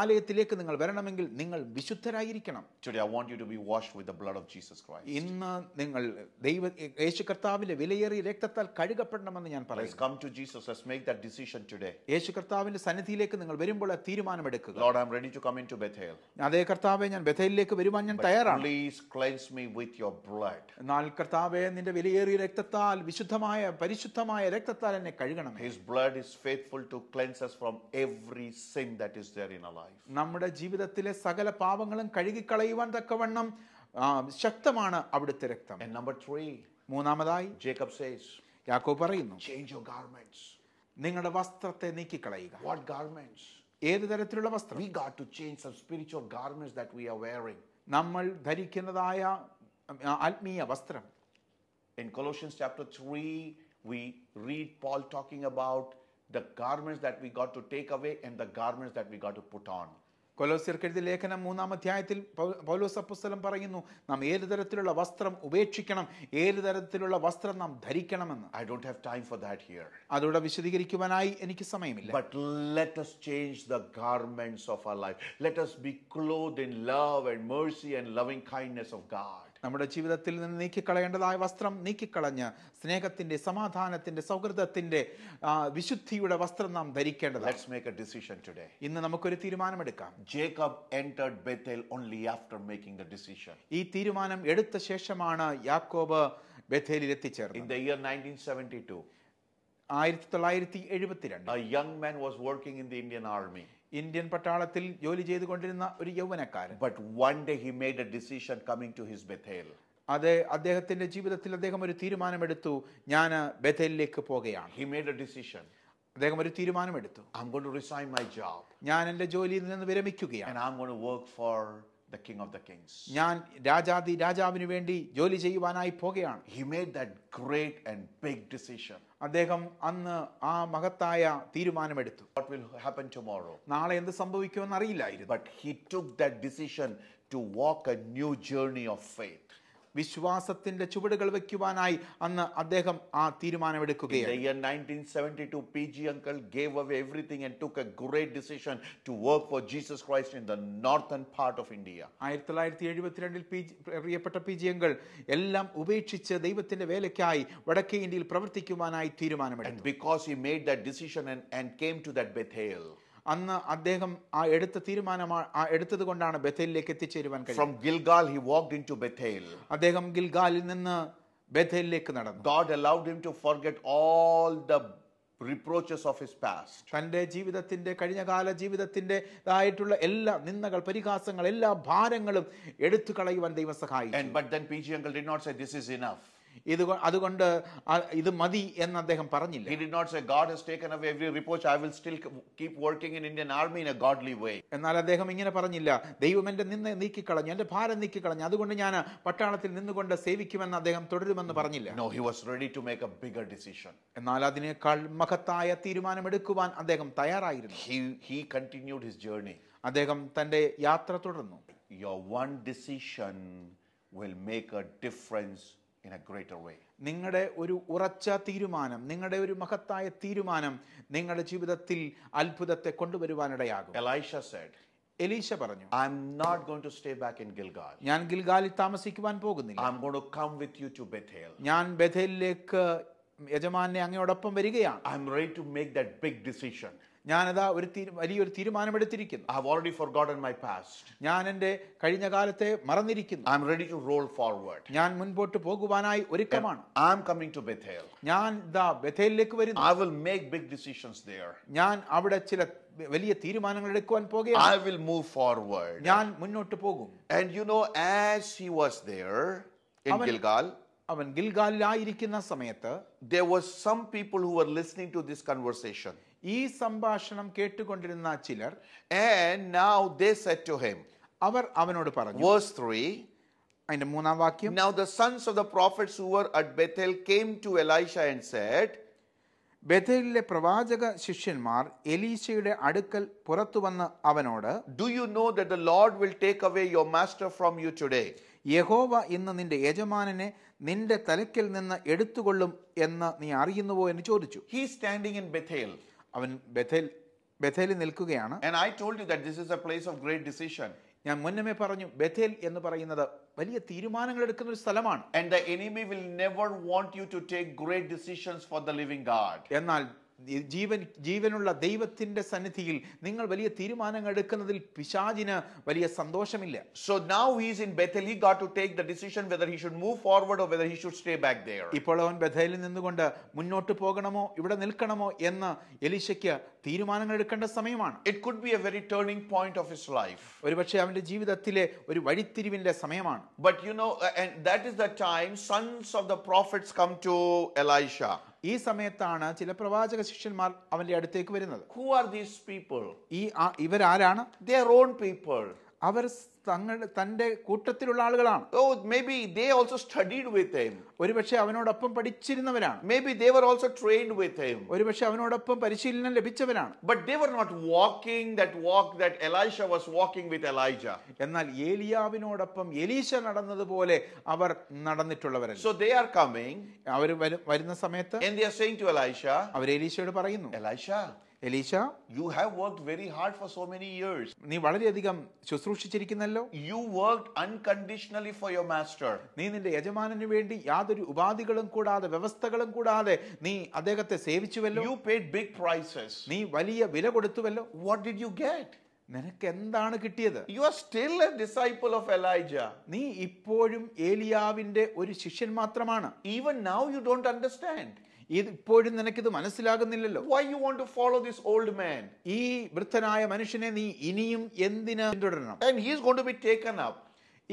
Speaker 1: I want you to be washed with the blood of Jesus Christ. let Let's come to Jesus. Let's make that decision today. Lord, I'm ready to come into Bethel. Please cleanse me with your blood. His blood blood is faithful to cleanse us from every sin that is there in our life. നമ്മുടെ ജീവിതത്തിലെ സകല പാപങ്ങളും കഴുകിക്കളയുവാൻ തക്കവണ്ണം ശക്തമാണ് അവിടുത്തെ രക്തം. And number 3. മൂന്നാമതായി Jacob says. യാക്കോബ് പറയുന്നു. Change your garments. നിങ്ങളുടെ വസ്ത്രത്തെ നീക്കിക്കളയുക. What garments? ഏത് തരത്തിലുള്ള വസ്ത്രം? We got to change some spiritual garments that we are wearing. നമ്മൾ ധരിക്കുന്നതായ ആത്മീയ വസ്ത്രം. In Colossians chapter 3 we read Paul talking about the garments that we got to take away and the garments that we got to put on. കൊലോസ്യർക്കെഴുതിയ ലേഖനം മൂന്നാം അധ്യായത്തിൽ പൗലോസ് അപ്പുസ്തലം പറയുന്നു നാം ഏത് തരത്തിലുള്ള വസ്ത്രം ഉപേക്ഷിക്കണം ഏത് തരത്തിലുള്ള വസ്ത്രം നാം ധരിക്കണമെന്ന് I don't have time for that here അതോടെ വിശദീകരിക്കുവാനായി എനിക്ക് സമയമില്ല but let us change the garments of our life let us be clothed in love and mercy and loving kindness of God നമ്മുടെ ജീവിതത്തിൽ നിന്ന് നീക്കിക്കളയേണ്ടതായ വസ്ത്രം നീക്കിക്കളഞ്ഞ് സ്നേഹത്തിൻ്റെ സമാധാനത്തിൻ്റെ സൗഹൃദത്തിൻ്റെ വിശുദ്ധിയുടെ വസ്ത്രം നാം ധരിക്കേണ്ടത് ഇന്ന് നമുക്കൊരു തീരുമാനമെടുക്കാം Jacob entered Bethel only after making the decision. ഈ തീരുമാനം എടുത്ത ശേഷമാണ് യാക്കോബ് ബഥേലിൽ എത്തിച്ചേർന്നത്. In the year 1972 ആയിരത്തി തൊള്ളായിരത്തി എഴുപത്തിരണ്ട് a young man was working in the Indian army. Indian പട്ടാളത്തിൽ ജോലി ചെയ്തുകൊണ്ടിരുന്ന ഒരു യൗവനക്കാരൻ But one day he made a decision coming to his Bethel. അതെ അദ്ദേഹത്തിന്റെ ജീവിതത്തിൽ അദ്ദേഹം ഒരു തീരുമാനമെടുത്തു ഞാൻ ബഥേലിലേക്ക് പോകുകയാണ് He made a ഡിസിഷൻ അദ്ദേഹം ഒരു തീരുമാനമെടുത്തു I'm going to resign my job ഞാൻ എൻ്റെ ജോലിയിൽ നിന്ന് വിരമിക്കുകയാണ് and I'm going to work for the King of the Kings. ഞാൻ രാജാതി രാജാവിന് വേണ്ടി ജോലി ചെയ്യുവാനായി പോകുകയാണ്. He made that great and big decision. അദ്ദേഹം അന്ന് ആ മഹത്തായ തീരുമാനമെടുത്തു. What will happen tomorrow? നാളെ എന്ത് സംഭവിക്കുമെന്ന് അറിയില്ലായിരുന്നു. But he took that decision to walk a new journey of faith. വിശ്വാസത്തിന്റെ ചുവടുകൾ വെക്കുവാനായി അന്ന് അദ്ദേഹം ആ തീരുമാനമെടുക്കുകയാണ് ആയിരത്തി തൊള്ളായിരത്തി എഴുപത്തിരണ്ടിൽ പി പി ജി അങ്കൾ എല്ലാം ഉപേക്ഷിച്ച് ദൈവത്തിന്റെ വേലയ്ക്കായി വടക്കേ ഇന്ത്യയിൽ പ്രവർത്തിക്കുവാനായി തീരുമാനമെടുത്തു because he made that and and to that Bethel അന്ന് അദ്ദേഹം ആ എടുത്ത തീരുമാനമാണ് ആ എടുത്തത് കൊണ്ടാണ് ബഥേലിലേക്ക് എത്തിച്ചേരുവാൻ from Gilgal he walked into Bethel അദ്ദേഹം ഗിൽഗാലിൽ നിന്ന് ബഥേലിലേക്ക് നടന്നു God allowed him to forget all the reproaches of his past തൻ്റെ ജീവിതത്തിൻ്റെ കഴിഞ്ഞകാല ജീവിതത്തിന്റെ ആയിട്ടുള്ള എല്ലാ നിന്ദകൾ പരിഹാസങ്ങൾ എല്ലാ ഭാരങ്ങളും എടുത്തു കളയുവാൻ ദൈവം സഹായിച്ചു but then P G uncle did not say this is enough ഇത് അതുകൊണ്ട് ഇത് മതി എന്ന് അദ്ദേഹം പറഞ്ഞില്ല he did not say god has taken away every reproach i will still keep working in indian army in a godly way എന്നാൽ അദ്ദേഹം ഇങ്ങനെ പറഞ്ഞില്ല ദൈവം എൻ്റെ നിന്ന് നീക്കിക്കളഞ്ഞു എൻ്റെ ഭാരം നീക്കിക്കളഞ്ഞു അതുകൊണ്ട് ഞാൻ പട്ടാളത്തിൽ നിന്നുകൊണ്ട് സേവിക്കുമെന്ന് അദ്ദേഹം തുടരുമെന്ന് പറഞ്ഞില്ല no he was ready to make a bigger decision എന്നാൽ അതിനേക്കാൾ മഹത്തായ തീരുമാനമെടുക്കുവാൻ അദ്ദേഹം തയ്യാറായിരുന്നു he he continued his journey അദ്ദേഹം തൻ്റെ യാത്ര തുടർന്നു your one decision will make a difference in a greater way നിങ്ങളുടെ ഒരു ഉറച്ച തീരുമാനം നിങ്ങളുടെ ഒരു മഹത്തായ തീരുമാനം നിങ്ങളുടെ ജീവിതത്തിൽ അത്ഭുതത്തെ കൊണ്ടുവരുവാനിടയാകും എലൈഷ പറഞ്ഞു I'm not going to stay back in Gilgal ഞാൻ ഗിൽഗാലിൽ താമസിക്കുവാൻ പോകുന്നില്ല I M going to come with you to Bethel ഞാൻ ബെഥേലിലേക്ക് യജമാനെ അങ്ങയോടൊപ്പം വരികയാണ് I M ready to make that big decision ഞാനതാ ഒരു വലിയൊരു തീരുമാനമെടുത്തിരിക്കുന്നു I have already forgotten my past. ഞാൻ എൻ്റെ കഴിഞ്ഞ കാലത്തെ മറന്നിരിക്കുന്നു I am ready to roll forward. ഞാൻ മുൻപോട്ട് പോകുവാനായി ഒരുക്കമാണ് I am coming to Bethel. ഞാൻ ദാ വരുന്നു I will make big decisions there. ഞാൻ അവിടെ ചില വലിയ തീരുമാനങ്ങൾ എടുക്കുവാൻ I will move forward. ഞാൻ മുന്നോട്ട് പോകും And you know as he was there in Gilgal അവൻ ഗിൽഗാലിലായിരിക്കുന്ന സമയത്ത് there were some people who were listening to this conversation ഈ സംഭാഷണം കേട്ടുകൊണ്ടിരുന്ന ചിലർ നൗ ദേ ടു ഹിം അവർ അവനോട് പറഞ്ഞു വേഴ്സ് 3 അതിന്റെ മൂന്നാം വാക്യം now the sons of the prophet who were at Bethel came to Elisha and said ബഥേലിലെ പ്രവാചക ശിഷ്യന്മാർ എലീശയുടെ അടുക്കൽ പുറത്തു വന്ന് അവനോട് do you know that the Lord will take away your master from you today യഹോവ ഇന്ന് നിന്റെ യജമാനനെ നിന്റെ തലക്കിൽ നിന്ന് എടുത്തുകൊള്ളും എന്ന് നീ അറിയുന്നുവോ എന്ന് ചോദിച്ചു ഹി സ്റ്റാൻഡിങ് ഇൻ ബഥേൽ അവൻ ബഥേൽ ബഥേലിൽ നിൽക്കുകയാണ് and I told you that this is a place of great decision ഞാൻ മുന്നമേ പറഞ്ഞു ബഥേൽ എന്ന് പറയുന്നത് വലിയ തീരുമാനങ്ങൾ എടുക്കുന്ന ഒരു സ്ഥലമാണ് and the enemy will never want you to take great decisions for the living God എന്നാൽ ജീവൻ ജീവനുള്ള ദൈവത്തിൻ്റെ സന്നിധിയിൽ നിങ്ങൾ വലിയ തീരുമാനങ്ങൾ എടുക്കുന്നതിൽ പിശാചിന് വലിയ സന്തോഷമില്ല so now he's in Bethel he got to take the decision whether he should move forward or whether he should stay back there ഇപ്പോൾ അവൻ ബഥേലിൽ നിന്നുകൊണ്ട് മുന്നോട്ട് പോകണമോ ഇവിടെ നിൽക്കണമോ എന്ന് എലിശയ്ക്ക് തീരുമാനങ്ങൾ എടുക്കേണ്ട സമയമാണ് it could be a very turning point of his life ഒരുപക്ഷെ അവന്റെ ജീവിതത്തിലെ ഒരു വഴിത്തിരിവിന്റെ സമയമാണ് but you know that is the time sons of the prophets come to Elisha ഈ സമയത്താണ് ചില പ്രവാചക ശിഷ്യന്മാർ അവന്റെ അടുത്തേക്ക് വരുന്നത് ഹു ആർ ദീസ് പീപ്പിൾ ഈ ഇവരാരാണ് ഓൺ പീപ്പിൾ അവർ തങ്ങളുടെ തന്റെ കൂട്ടത്തിലുള്ള ആളുകളാണ് oh maybe they also studied with him ഒരുപക്ഷെ അവനോടൊപ്പം പഠിച്ചിരുന്നവരാണ് maybe they were also trained with him ഒരുപക്ഷെ അവനോടൊപ്പം പരിശീലനം ലഭിച്ചവരാണ് but they were not walking that walk that Elisha was walking with Elijah എന്നാൽ ഏലിയാവിനോടൊപ്പം എലീശ നടന്നതുപോലെ അവർ നടന്നിട്ടുള്ളവരല്ല സോ ദേ ആർ കമ്മിങ് അവർ വരുന്ന സമയത്ത് എന്ത് ആർ സെയിങ് ടു എലൈഷ അവർ എലീശയോട് പറയുന്നു എലൈഷ എലീശ you have work very hard for so many years നീ വളരെയധികം ശുശ്രൂഷിച്ചിരിക്കുന്നല്ലോ you work unconditionally for your master നീ നിന്റെ യജമാനന് വേണ്ടി യാതൊരു ഉപാധികളും കൂടാതെ വ്യവസ്ഥകളും കൂടാതെ നീ അദ്ദേഹത്തെ സേവിച്ചുവല്ലോ യു പേഡ് ബിഗ് പ്രൈസസ് നീ വലിയ വില കൊടുത്തുവല്ലോ വാട്ട് ഡിഡ് യു ഗെറ്റ് നിനക്ക് എന്താണ് കിട്ടിയത് you are still a disciple of Elijah നീ ഇപ്പോഴും ഏലിയാവിന്റെ ഒരു ശിഷ്യൻ മാത്രമാണ് even now you don't understand ഇത് ഇപ്പോഴും നിനക്കിത് മനസ്സിലാകുന്നില്ലല്ലോ why you want to follow this old man ഈ വൃദ്ധനായ മനുഷ്യനെ നീ ഇനിയും എന്തിനാ പിന്തുടരണം and he's gone to be taken up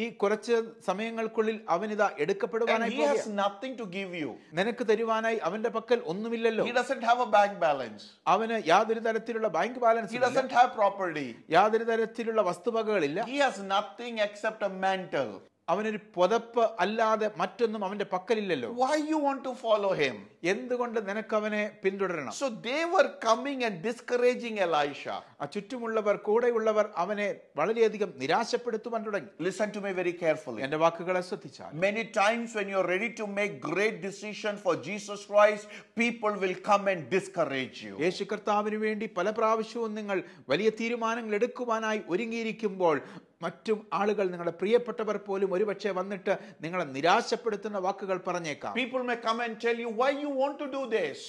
Speaker 1: ഈ കുറച്ച് സമയങ്ങൾക്കുള്ളിൽ അവൻ ഇതാ എടുക്കപ്പെടുവാനായി ടു ഗിവ് യു നിനക്ക് തരുവാനായി അവന്റെ പക്കൽ ഒന്നുമില്ലല്ലോ doesn't have a bank balance അവന് യാതൊരു തരത്തിലുള്ള bank balance doesn't have property യാതൊരു തരത്തിലുള്ള വസ്തുവകകളില്ല he has nothing except a mantle അവനൊരു പുതപ്പ് അല്ലാതെ മറ്റൊന്നും അവന്റെ പക്കലില്ലല്ലോ why you want to follow him എന്തുകൊണ്ട് നിനക്ക് അവനെ പിന്തുടരണം so they were coming and discouraging Elisha ആ ചുറ്റുമുള്ളവർ കൂടെയുള്ളവർ അവനെ വളരെയധികം നിരാശപ്പെടുത്തുവാൻ തുടങ്ങി listen to my very carefully എന്റെ വാക്കുകളെ ശ്രദ്ധിച്ചാൽ many times when you are ready to make great decision for Jesus Christ people will come and discourage you യേശു കർത്താവിന് വേണ്ടി പല പ്രാവശ്യവും നിങ്ങൾ വലിയ തീരുമാനങ്ങൾ എടുക്കുവാനായി ഒരുങ്ങിയിരിക്കുമ്പോൾ മറ്റും ആളുകൾ നിങ്ങളുടെ പ്രിയപ്പെട്ടവർ പോലും ഒരുപക്ഷെ വന്നിട്ട് നിങ്ങളെ നിരാശപ്പെടുത്തുന്ന വാക്കുകൾ പറഞ്ഞേക്കാം people may come and tell you why you want to do this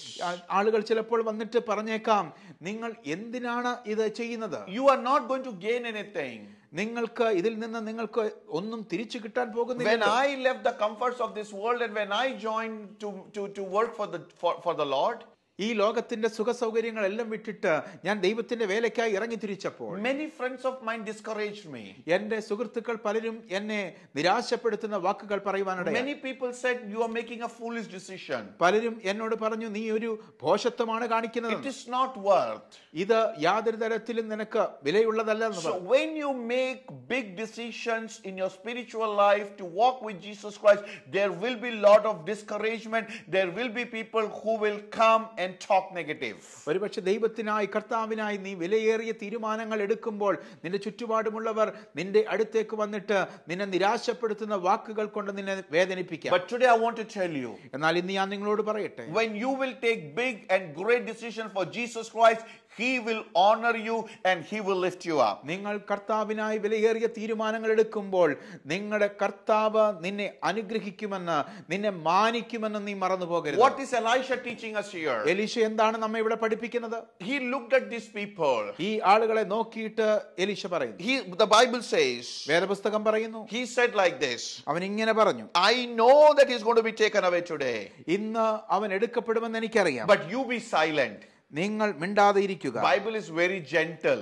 Speaker 1: ആളുകൾ ചിലപ്പോൾ വന്നിട്ട് പറഞ്ഞേക്കാം നിങ്ങൾ എന്തിനാണ് ഇത് ചെയ്യുന്നത് you are not going to gain anything നിങ്ങൾക്ക് ഇതിൽ നിന്ന് നിങ്ങൾക്ക് ഒന്നും തിരിച്ചു കിട്ടാൻ പോകുന്നില്ല when i left the comforts of this world and when i joined to to to work for the for, for the lord ഈ ലോകത്തിന്റെ സുഖ സൗകര്യങ്ങളെല്ലാം വിട്ടിട്ട് ഞാൻ ദൈവത്തിന്റെ വേലയ്ക്കായി ഇറങ്ങി തിരിച്ചപ്പോൾ many friends of mind discourage me എന്റെ സുഹൃത്തുക്കൾ പലരും എന്നെ നിരാശപ്പെടുത്തുന്ന വാക്കുകൾ പറയുവാനിടയായി many people said you are making a foolish decision പലരും എന്നോട് പറഞ്ഞു നീ ഒരു ഭോഷത്വമാണ് കാണിക്കുന്നത് ഇറ്റ് ഈസ് നോട്ട് വർത്ത് ഇത് യാതൊരു തരത്തിലും നിനക്ക് വിലയുള്ളതല്ല so when you make big decisions in your spiritual life to walk with Jesus Christ there will be lot of discouragement there will be people who will come and talk negative. ഒരുപക്ഷെ ദൈവത്തിനായി കർത്താവിനായി നീ വിലയേറിയ തീരുമാനങ്ങൾ എടുക്കുമ്പോൾ നിന്റെ ചുറ്റുപാടുമുള്ളവർ നിന്റെ അടുത്തേക്ക് വന്നിട്ട് നിന്നെ നിരാശപ്പെടുത്തുന്ന വാക്കുകൾ കൊണ്ട് നിന്നെ വേദനിപ്പിക്കാം. But today I want to tell you. എന്നാൽ ഇന്ന് ഞാൻ നിങ്ങളോട് പറയട്ടെ. When you will take big and great decision for Jesus Christ, he will honor you and he will lift you up. നിങ്ങൾ കർത്താവിനായി വിലയേറിയ തീരുമാനങ്ങൾ എടുക്കുമ്പോൾ നിങ്ങളുടെ കർത്താവ് നിന്നെ അനുഗ്രഹിക്കുമെന്ന് നിന്നെ മാനിക്കുമെന്ന് നീ മറന്നു പോകരുത് What is Elisha teaching us here? എലീശ എന്താണ് നമ്മെ ഇവിടെ പഠിപ്പിക്കുന്നത് He looked at these people. ഈ ആളുകളെ നോക്കിയിട്ട് എലീശ പറയുന്നു He the Bible says വേദപുസ്തകം പറയുന്നു he said like this. അവൻ ഇങ്ങനെ പറഞ്ഞു I know that he's going to be taken away today, ഇന്ന് അവൻ എടുക്കപ്പെടുമെന്ന് എനിക്കറിയാം but you be silent. നിങ്ങൾ മിണ്ടാതെ ഇരിക്കുക ബൈബിൾ ഇസ് വെരി ജെന്റൽ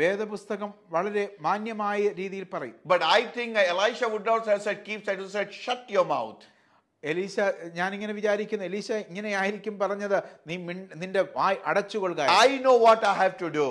Speaker 1: വേദപുസ്തകം വളരെ മാന്യമായ രീതിയിൽ പറയും but I think Elisha would not have said keep said said shut your mouth ഞാൻ ഇങ്ങനെ വിചാരിക്കുന്നു ഇങ്ങനെ ആയിരിക്കും പറഞ്ഞത് നീ നിന്റെ വായ് അടച്ചുകൊള്ളുക I know what I have to do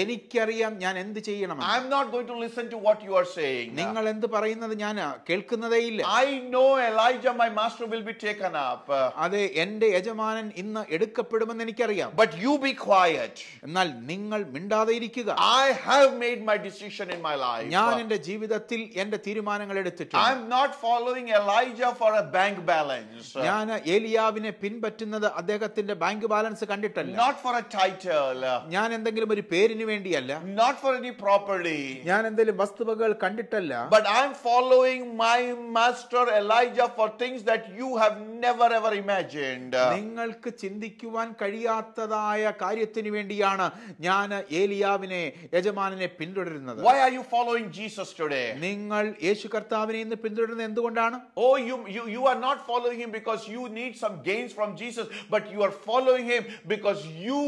Speaker 1: എനിക്കറിയാം ഞാൻ എന്ത് ചെയ്യണം I'm not going to listen to what you are saying നിങ്ങൾ എന്ത് പറയുന്നത് ഞാൻ കേൾക്കുന്നതേ ഇല്ല I know Elijah my master will be taken up അതെ എൻ്റെ യജമാനൻ ഇന്ന് എടുക്കപ്പെടുമെന്ന് എനിക്കറിയാം ബട്ട് യു ബി ക്വയറ്റ് എന്നാൽ നിങ്ങൾ മിണ്ടാതെ ഇരിക്കുക I have made my decision in my life ഞാൻ എന്റെ ജീവിതത്തിൽ എന്റെ തീരുമാനങ്ങൾ എടുത്തിട്ടുണ്ട് I'm not following Elijah for a bank balance ഞാൻ ഏലിയാവിനെ പിൻപറ്റുന്നത് അദ്ദേഹത്തിന്റെ ബാങ്ക് ബാലൻസ് കണ്ടിട്ടല്ല നോട്ട് ഫോർ എ ടൈറ്റിൽ ഞാൻ എന്തെങ്കിലും ഒരു പേരിന് വേണ്ടിയല്ല not for any property ഞാൻ എന്തെങ്കിലും വസ്തുവകൾ കണ്ടിട്ടല്ല but i am following my master elijah for things that you have never ever imagined നിങ്ങൾക്ക് ചിന്തിക്കുവാൻ കഴിയാത്തതായ കാര്യത്തിന് വേണ്ടിയാണ് ഞാൻ ഏലിയാവിനെ യജമാനനെ പിന്തുടരുന്നത് why are you following jesus today നിങ്ങൾ യേശു കർത്താവിനെ ഇന്ന് പിന്തുടരുന്നത് എന്തുകൊണ്ടാണ് oh you you you are not following him because you need some gains from jesus but you are following him because you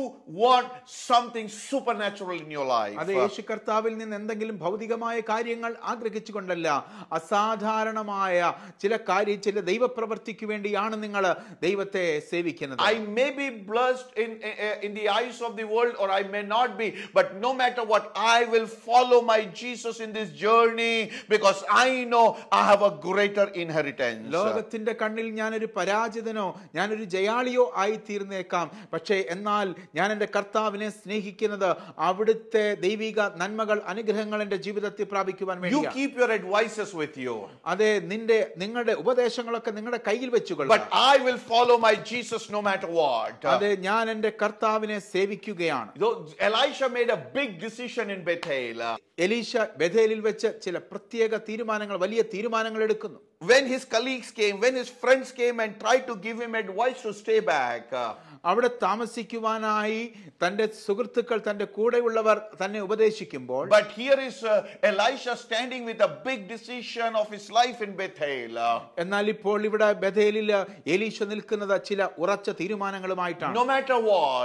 Speaker 1: want something supernatural supernatural in your life. അതെ യേശു കർത്താവിൽ നിന്ന് എന്തെങ്കിലും ഭൗതികമായ കാര്യങ്ങൾ ആഗ്രഹിച്ചുകൊണ്ടല്ല അസാധാരണമായ ചില കാര്യം ചില ദൈവപ്രവർത്തിക്ക് വേണ്ടിയാണ് നിങ്ങൾ ദൈവത്തെ സേവിക്കുന്നത് I may be blessed in in the eyes of the world or I may not be but no matter what I will follow my Jesus in this journey because I know I have a greater inheritance ലോകത്തിന്റെ കണ്ണിൽ ഞാനൊരു പരാജിതനോ ഞാനൊരു ജയാളിയോ ആയി തീർന്നേക്കാം പക്ഷേ എന്നാൽ ഞാൻ എൻ്റെ കർത്താവിനെ സ്നേഹിക്കുന്നത് അവിടുത്തെ ദൈവിക നന്മകൾ അനുഗ്രഹങ്ങൾ എന്റെ ജീവിതത്തിൽ പ്രാപിക്കുവാൻ വേണ്ടി You keep your advices with you. അതെ നിന്റെ നിങ്ങളുടെ ഉപദേശങ്ങളൊക്കെ നിങ്ങളുടെ കയ്യിൽ വെച്ചുകൊള്ളുക. But I will follow my Jesus no matter what. അതെ ഞാൻ എന്റെ കർത്താവിനെ സേവിക്കുകയാണ്. Elisha made a big decision in Bethel. എലീശ ബഥേലിൽ വെച്ച് ചില പ്രത്യേക തീരുമാനങ്ങൾ വലിയ തീരുമാനങ്ങൾ എടുക്കുന്നു. When his colleagues came, when his friends came and tried to give him advice to stay back. Uh, അവിടെ താമസിക്കുവാനായി തന്റെ സുഹൃത്തുക്കൾ തന്റെ കൂടെയുള്ളവർ തന്നെ ഉപദേശിക്കുമ്പോൾ എന്നാൽ ഇപ്പോൾ ഇവിടെ ബഥേലിൽ എലീശ നിൽക്കുന്നത് ചില ഉറച്ച തീരുമാനങ്ങളുമായിട്ടാണ് uh,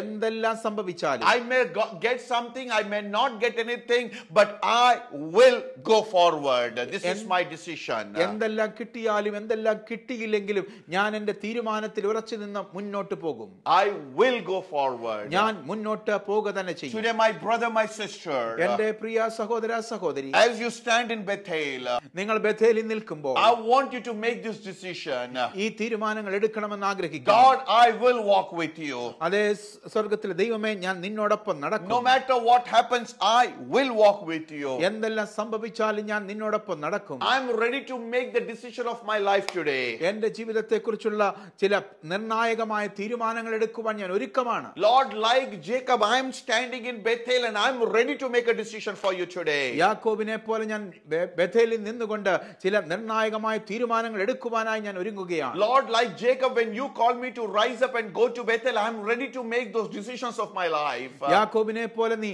Speaker 1: എന്തെല്ലാം സംഭവിച്ചാലും I may get something I may not get anything but I will go forward my decision എന്തെല്ലാം കിട്ടിയാലും എന്തെല്ലാം കിട്ടിയില്ലെങ്കിലും ഞാൻ എന്റെ തീരുമാനത്തിൽ ഉറച്ചു നിന്ന് മുന്നോട്ട് പോകും പോകും I will go forward. ഞാൻ മുന്നോട്ട് പോകുക തന്നെ ചെയ്യും. Today my brother my sister. പ്രിയ സഹോദര സഹോദരി. As you stand in Bethel. നിങ്ങൾ ബഥേലിൽ നിൽക്കുമ്പോൾ I want you to make this decision. ഈ തീരുമാനങ്ങൾ എടുക്കണമെന്ന് ആഗ്രഹിക്കുന്നു. God I will walk with you. അതേ സ്വർഗ്ഗത്തിലെ ദൈവമേ ഞാൻ നിന്നോടൊപ്പം നടക്കും. No matter what happens I will walk with you. എന്തെല്ലാം സംഭവിച്ചാലും ഞാൻ നിന്നോടൊപ്പം നടക്കും. I am ready to make the decision of my life today. ജീവിതത്തെക്കുറിച്ചുള്ള ചില നിർണായകമായ തീരുമാനം തീരുമാനങ്ങൾ എടുക്കുവാൻ ഞാൻ ഒരുക്കമാണ് Lord like Jacob I'm standing in Bethel and I M ready to make a decision for you today യാക്കോബിനെ പോലെ ഞാൻ ബെഥേലിൽ നിന്നുകൊണ്ട് ചില നിർണായകമായ തീരുമാനങ്ങൾ എടുക്കുവാനായി ഞാൻ ഒരുങ്ങുകയാണ് Lord like Jacob when you call me to rise up and go to Bethel I am ready to make those decisions of my life യാക്കോബിനെ പോലെ നീ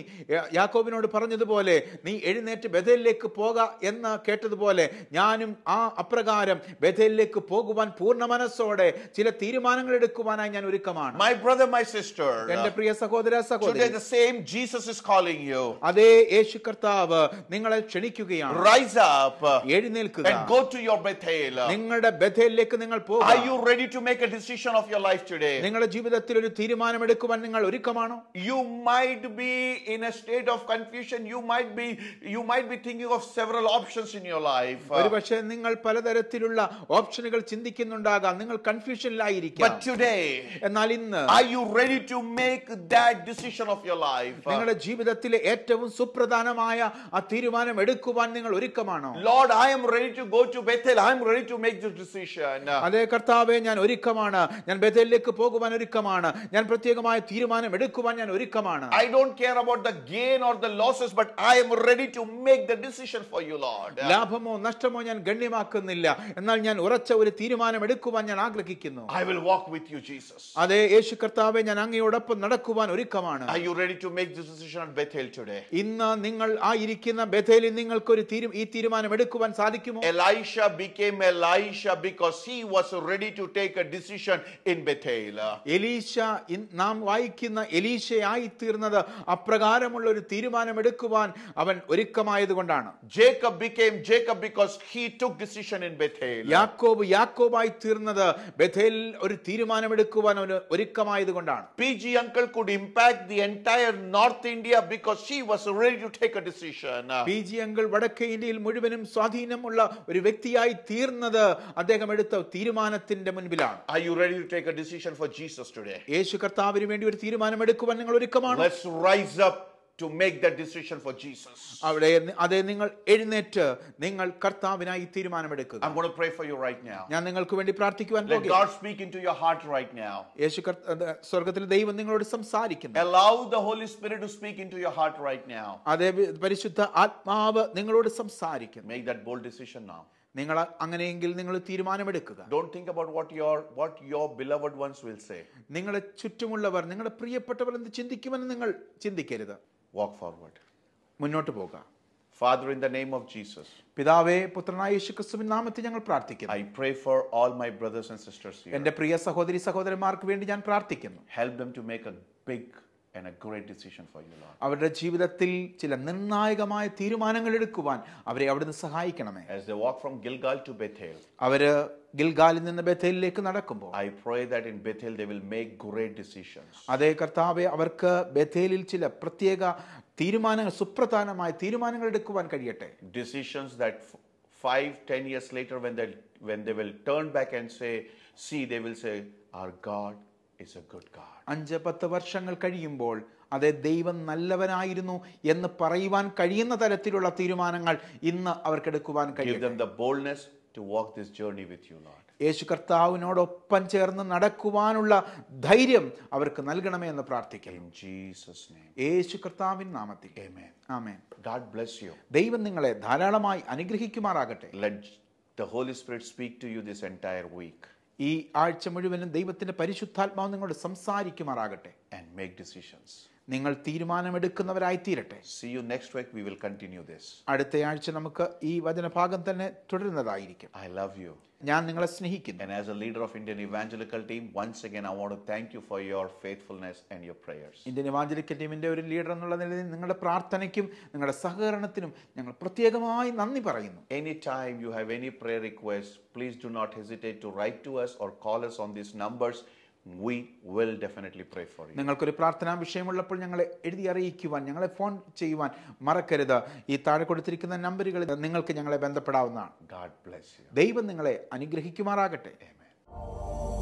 Speaker 1: യാക്കോബിനോട് പറഞ്ഞതുപോലെ നീ എഴുന്നേറ്റ് ബെഥേലിലേക്ക് പോക എന്ന് കേട്ടതുപോലെ ഞാനും ആ അപ്രകാരം ബെഥേലിലേക്ക് പോകുവാൻ പൂർണ്ണ മനസ്സോടെ ചില തീരുമാനങ്ങൾ എടുക്കുവാനായി ഞാൻ ഒരു ഒരുക്കമാണ് My brother, my sister. Uh, എന്റെ പ്രിയ സഹോദര they സഹോദരി the same Jesus is calling you. അതേ യേശു കർത്താവ് നിങ്ങളെ ക്ഷണിക്കുകയാണ് Rise up uh, എഴുന്നേൽക്കുക and go to your Bethel. നിങ്ങളുടെ ബഥേലിലേക്ക് നിങ്ങൾ Are you ready to make a decision of your life today? നിങ്ങളുടെ ജീവിതത്തിൽ ഒരു തീരുമാനമെടുക്കുവാൻ നിങ്ങൾ ഒരുക്കമാണോ You might be in a state of confusion. You might be you might be thinking of several options in your life. Uh, നിങ്ങൾ പലതരത്തിലുള്ള ഓപ്ഷനുകൾ ചിന്തിക്കുന്നുണ്ടാകാം നിങ്ങൾ കൺഫ്യൂഷനിലായിരിക്കാം But today, എന്നാൽ ഇന്ന് I you ready to make that decision of your life നിങ്ങളുടെ ജീവിതത്തിലെ ഏറ്റവും സുപ്രധാനമായ ആ തീരുമാനം എടുക്കുവാൻ നിങ്ങൾ ഒരുക്കമാണോ Lord I am ready to go to Bethel I am ready to make this decision അതേ കർത്താവേ ഞാൻ ഒരുക്കമാണ് ഞാൻ ബെഥലിലേക്ക് പോകുവാൻ ഒരുക്കമാണ് ഞാൻ പ്രത്യേകമായ തീരുമാനം എടുക്കുവാൻ ഞാൻ ഒരുക്കമാണ് I don't care about the gain or the losses but I am ready to make the decision for you Lord ലാഭമോ നഷ്ടമോ ഞാൻ ഗണ്യമാക്കുന്നില്ല എന്നാൽ ഞാൻ ഉറച്ച ഒരു തീരുമാനം എടുക്കുവാൻ ഞാൻ ആഗ്രഹിക്കുന്നു I will walk with you Jesus അതെ യേശു കർത്താവെ ഞാൻ അങ്ങയോടൊപ്പം നടക്കുവാൻ ഒരുക്കമാണ് Are you ready to make this decision at Bethel today? ഇന്ന് നിങ്ങൾ ആ ഇരിക്കുന്ന ബഥേലിൽ നിങ്ങൾക്ക് ഒരു ഈ തീരുമാനം എടുക്കുവാൻ സാധിക്കുമോ Elisha became Elisha because he was ready to take a decision in Bethel. എലീശ നാം വായിക്കുന്ന എലീശയായി തീർന്നത് അപ്രകാരമുള്ള ഒരു തീരുമാനം എടുക്കുവാൻ അവൻ ഒരുക്കമായതുകൊണ്ടാണ് Jacob became Jacob because he took decision in Bethel. യാക്കോബ് യാക്കോബായി തീർന്നത് ബഥേലിൽ ഒരു തീരുമാനമെടുക്കുവാൻ അവന് ഒരുക്കമായതുകൊണ്ടാണ് P G uncle could impact the entire North India because she was ready to take a decision P G uncle വടക്കേ ഇന്ത്യയിൽ മുഴുവനും സ്വാധീനമുള്ള ഒരു വ്യക്തിയായി തീർന്നത് അദ്ദേഹം എടുത്ത തീരുമാനത്തിന്റെ മുൻപിലാണ് I you ready to take a decision for Jesus today യേശു കർത്താവിന് വേണ്ടി ഒരു തീരുമാനം എടുക്കുവാൻ നിങ്ങൾ ഒരുക്കമാണ് let's rise up to make that decision for Jesus. അവിടെ അതെ നിങ്ങൾ എഴുന്നേറ്റ് നിങ്ങൾ കർത്താവിനായി തീരുമാനമെടുക്കുക. I'm going to pray for you right now. ഞാൻ നിങ്ങൾക്ക് വേണ്ടി പ്രാർത്ഥിക്കുവാൻ പോകുന്നു. Let God speak into your heart right now. യേശു സ്വർഗ്ഗത്തിലെ ദൈവം നിങ്ങളോട് സംസാരിക്കുന്നു. Allow the Holy Spirit to speak into your heart right now. അതേ പരിശുദ്ധ ആത്മാവ് നിങ്ങളോട് സംസാരിക്കുന്നു. Make that bold decision now. നിങ്ങൾ അങ്ങനെയെങ്കിൽ നിങ്ങൾ തീരുമാനമെടുക്കുക don't think about what your what your beloved ones will say നിങ്ങളെ ചുറ്റുമുള്ളവർ നിങ്ങളുടെ പ്രിയപ്പെട്ടവർ എന്ത് ചിന്തിക്കുമെന്ന് നിങ്ങൾ ചിന്തിക്കരുത് വാക്ക് ഫോർവേഡ് മുന്നോട്ട് പോകുക Father, in the name of Jesus, പിതാവേ പുത്രനായ യേശുക്രിസ്തുവിൻ നാമത്തിൽ ഞങ്ങൾ പ്രാർത്ഥിക്കുന്നു I pray for all my brothers and sisters here. എൻ്റെ പ്രിയ സഹോദരി സഹോദരന്മാർക്ക് വേണ്ടി ഞാൻ പ്രാർത്ഥിക്കുന്നു Help them to make a big അവരുടെ ജീവിതത്തിൽ ചില നിർണായകമായ തീരുമാനങ്ങൾ എടുക്കുവാൻ അവരെ അവിടുന്ന് സഹായിക്കണമേ അവര് ഗിൽഗാലിൽ നിന്ന് ബഥേലിലേക്ക് നടക്കുമ്പോൾ I pray that in Bethel they will make great decisions അതേ കർത്താവെ അവർക്ക് ബഥേലിൽ ചില പ്രത്യേക തീരുമാനങ്ങൾ സുപ്രധാനമായ തീരുമാനങ്ങൾ എടുക്കുവാൻ കഴിയട്ടെ decisions that five ten years later when the when they will turn back and say see they will say our God is a good God അഞ്ച് പത്ത് വർഷങ്ങൾ കഴിയുമ്പോൾ അതെ ദൈവം നല്ലവനായിരുന്നു എന്ന് പറയുവാൻ കഴിയുന്ന തരത്തിലുള്ള തീരുമാനങ്ങൾ ഇന്ന് അവർക്കെടുക്കുവാൻ കഴിയും യേശു കർത്താവിനോടൊപ്പം ചേർന്ന് നടക്കുവാനുള്ള ധൈര്യം അവർക്ക് നൽകണമേ എന്ന് പ്രാർത്ഥിക്കും യേശു കർത്താവിൻ നാമത്തിൽ ദൈവം നിങ്ങളെ ധാരാളമായി അനുഗ്രഹിക്കുമാറാകട്ടെ the holy spirit speak to you this entire week ഈ ആഴ്ച മുഴുവനും ദൈവത്തിൻ്റെ പരിശുദ്ധാത്മാവ് നിങ്ങളോട് സംസാരിക്കുമാറാകട്ടെ ആൻഡ് മേക്ക് ഡിസിഷൻസ് നിങ്ങൾ തീരുമാനമെടുക്കുന്നവരായി തീരട്ടെ see you next week we will continue this അടുത്ത ആഴ്ച നമുക്ക് ഈ വചനഭാഗം തന്നെ തുടരുന്നതായിരിക്കും ഐ ലവ് യു ഞാൻ നിങ്ങളെ സ്നേഹിക്കുന്നു as a leader of Indian evangelical team once again I want thank you for your faithfulness and your prayers Indian evangelical ടീമിന്റെ ഒരു ലീഡർ എന്നുള്ള നിലയിൽ നിങ്ങളുടെ പ്രാർത്ഥനയ്ക്കും നിങ്ങളുടെ സഹകരണത്തിനും ഞങ്ങൾ പ്രത്യേകമായി നന്ദി പറയുന്നു any time you have any prayer request please do not hesitate to write to us or call us on these numbers we will definitely pray for you നിങ്ങൾക്കൊരു പ്രാർത്ഥനാ വിഷയമുള്ളപ്പോൾ ഞങ്ങളെ എഴുതി അറിയിക്കുവാൻ ഞങ്ങളെ ഫോൺ ചെയ്യുവാൻ മറക്കരുത് ഈ താഴെ കൊടുത്തിരിക്കുന്ന നമ്പറുകളിൽ നിങ്ങൾക്ക് ഞങ്ങളെ ബന്ധപ്പെടാവുന്നതാണ് ഗാഡ് ബ്ലെസ് ദൈവം നിങ്ങളെ അനുഗ്രഹിക്കുമാറാകട്ടെ ആമേൻ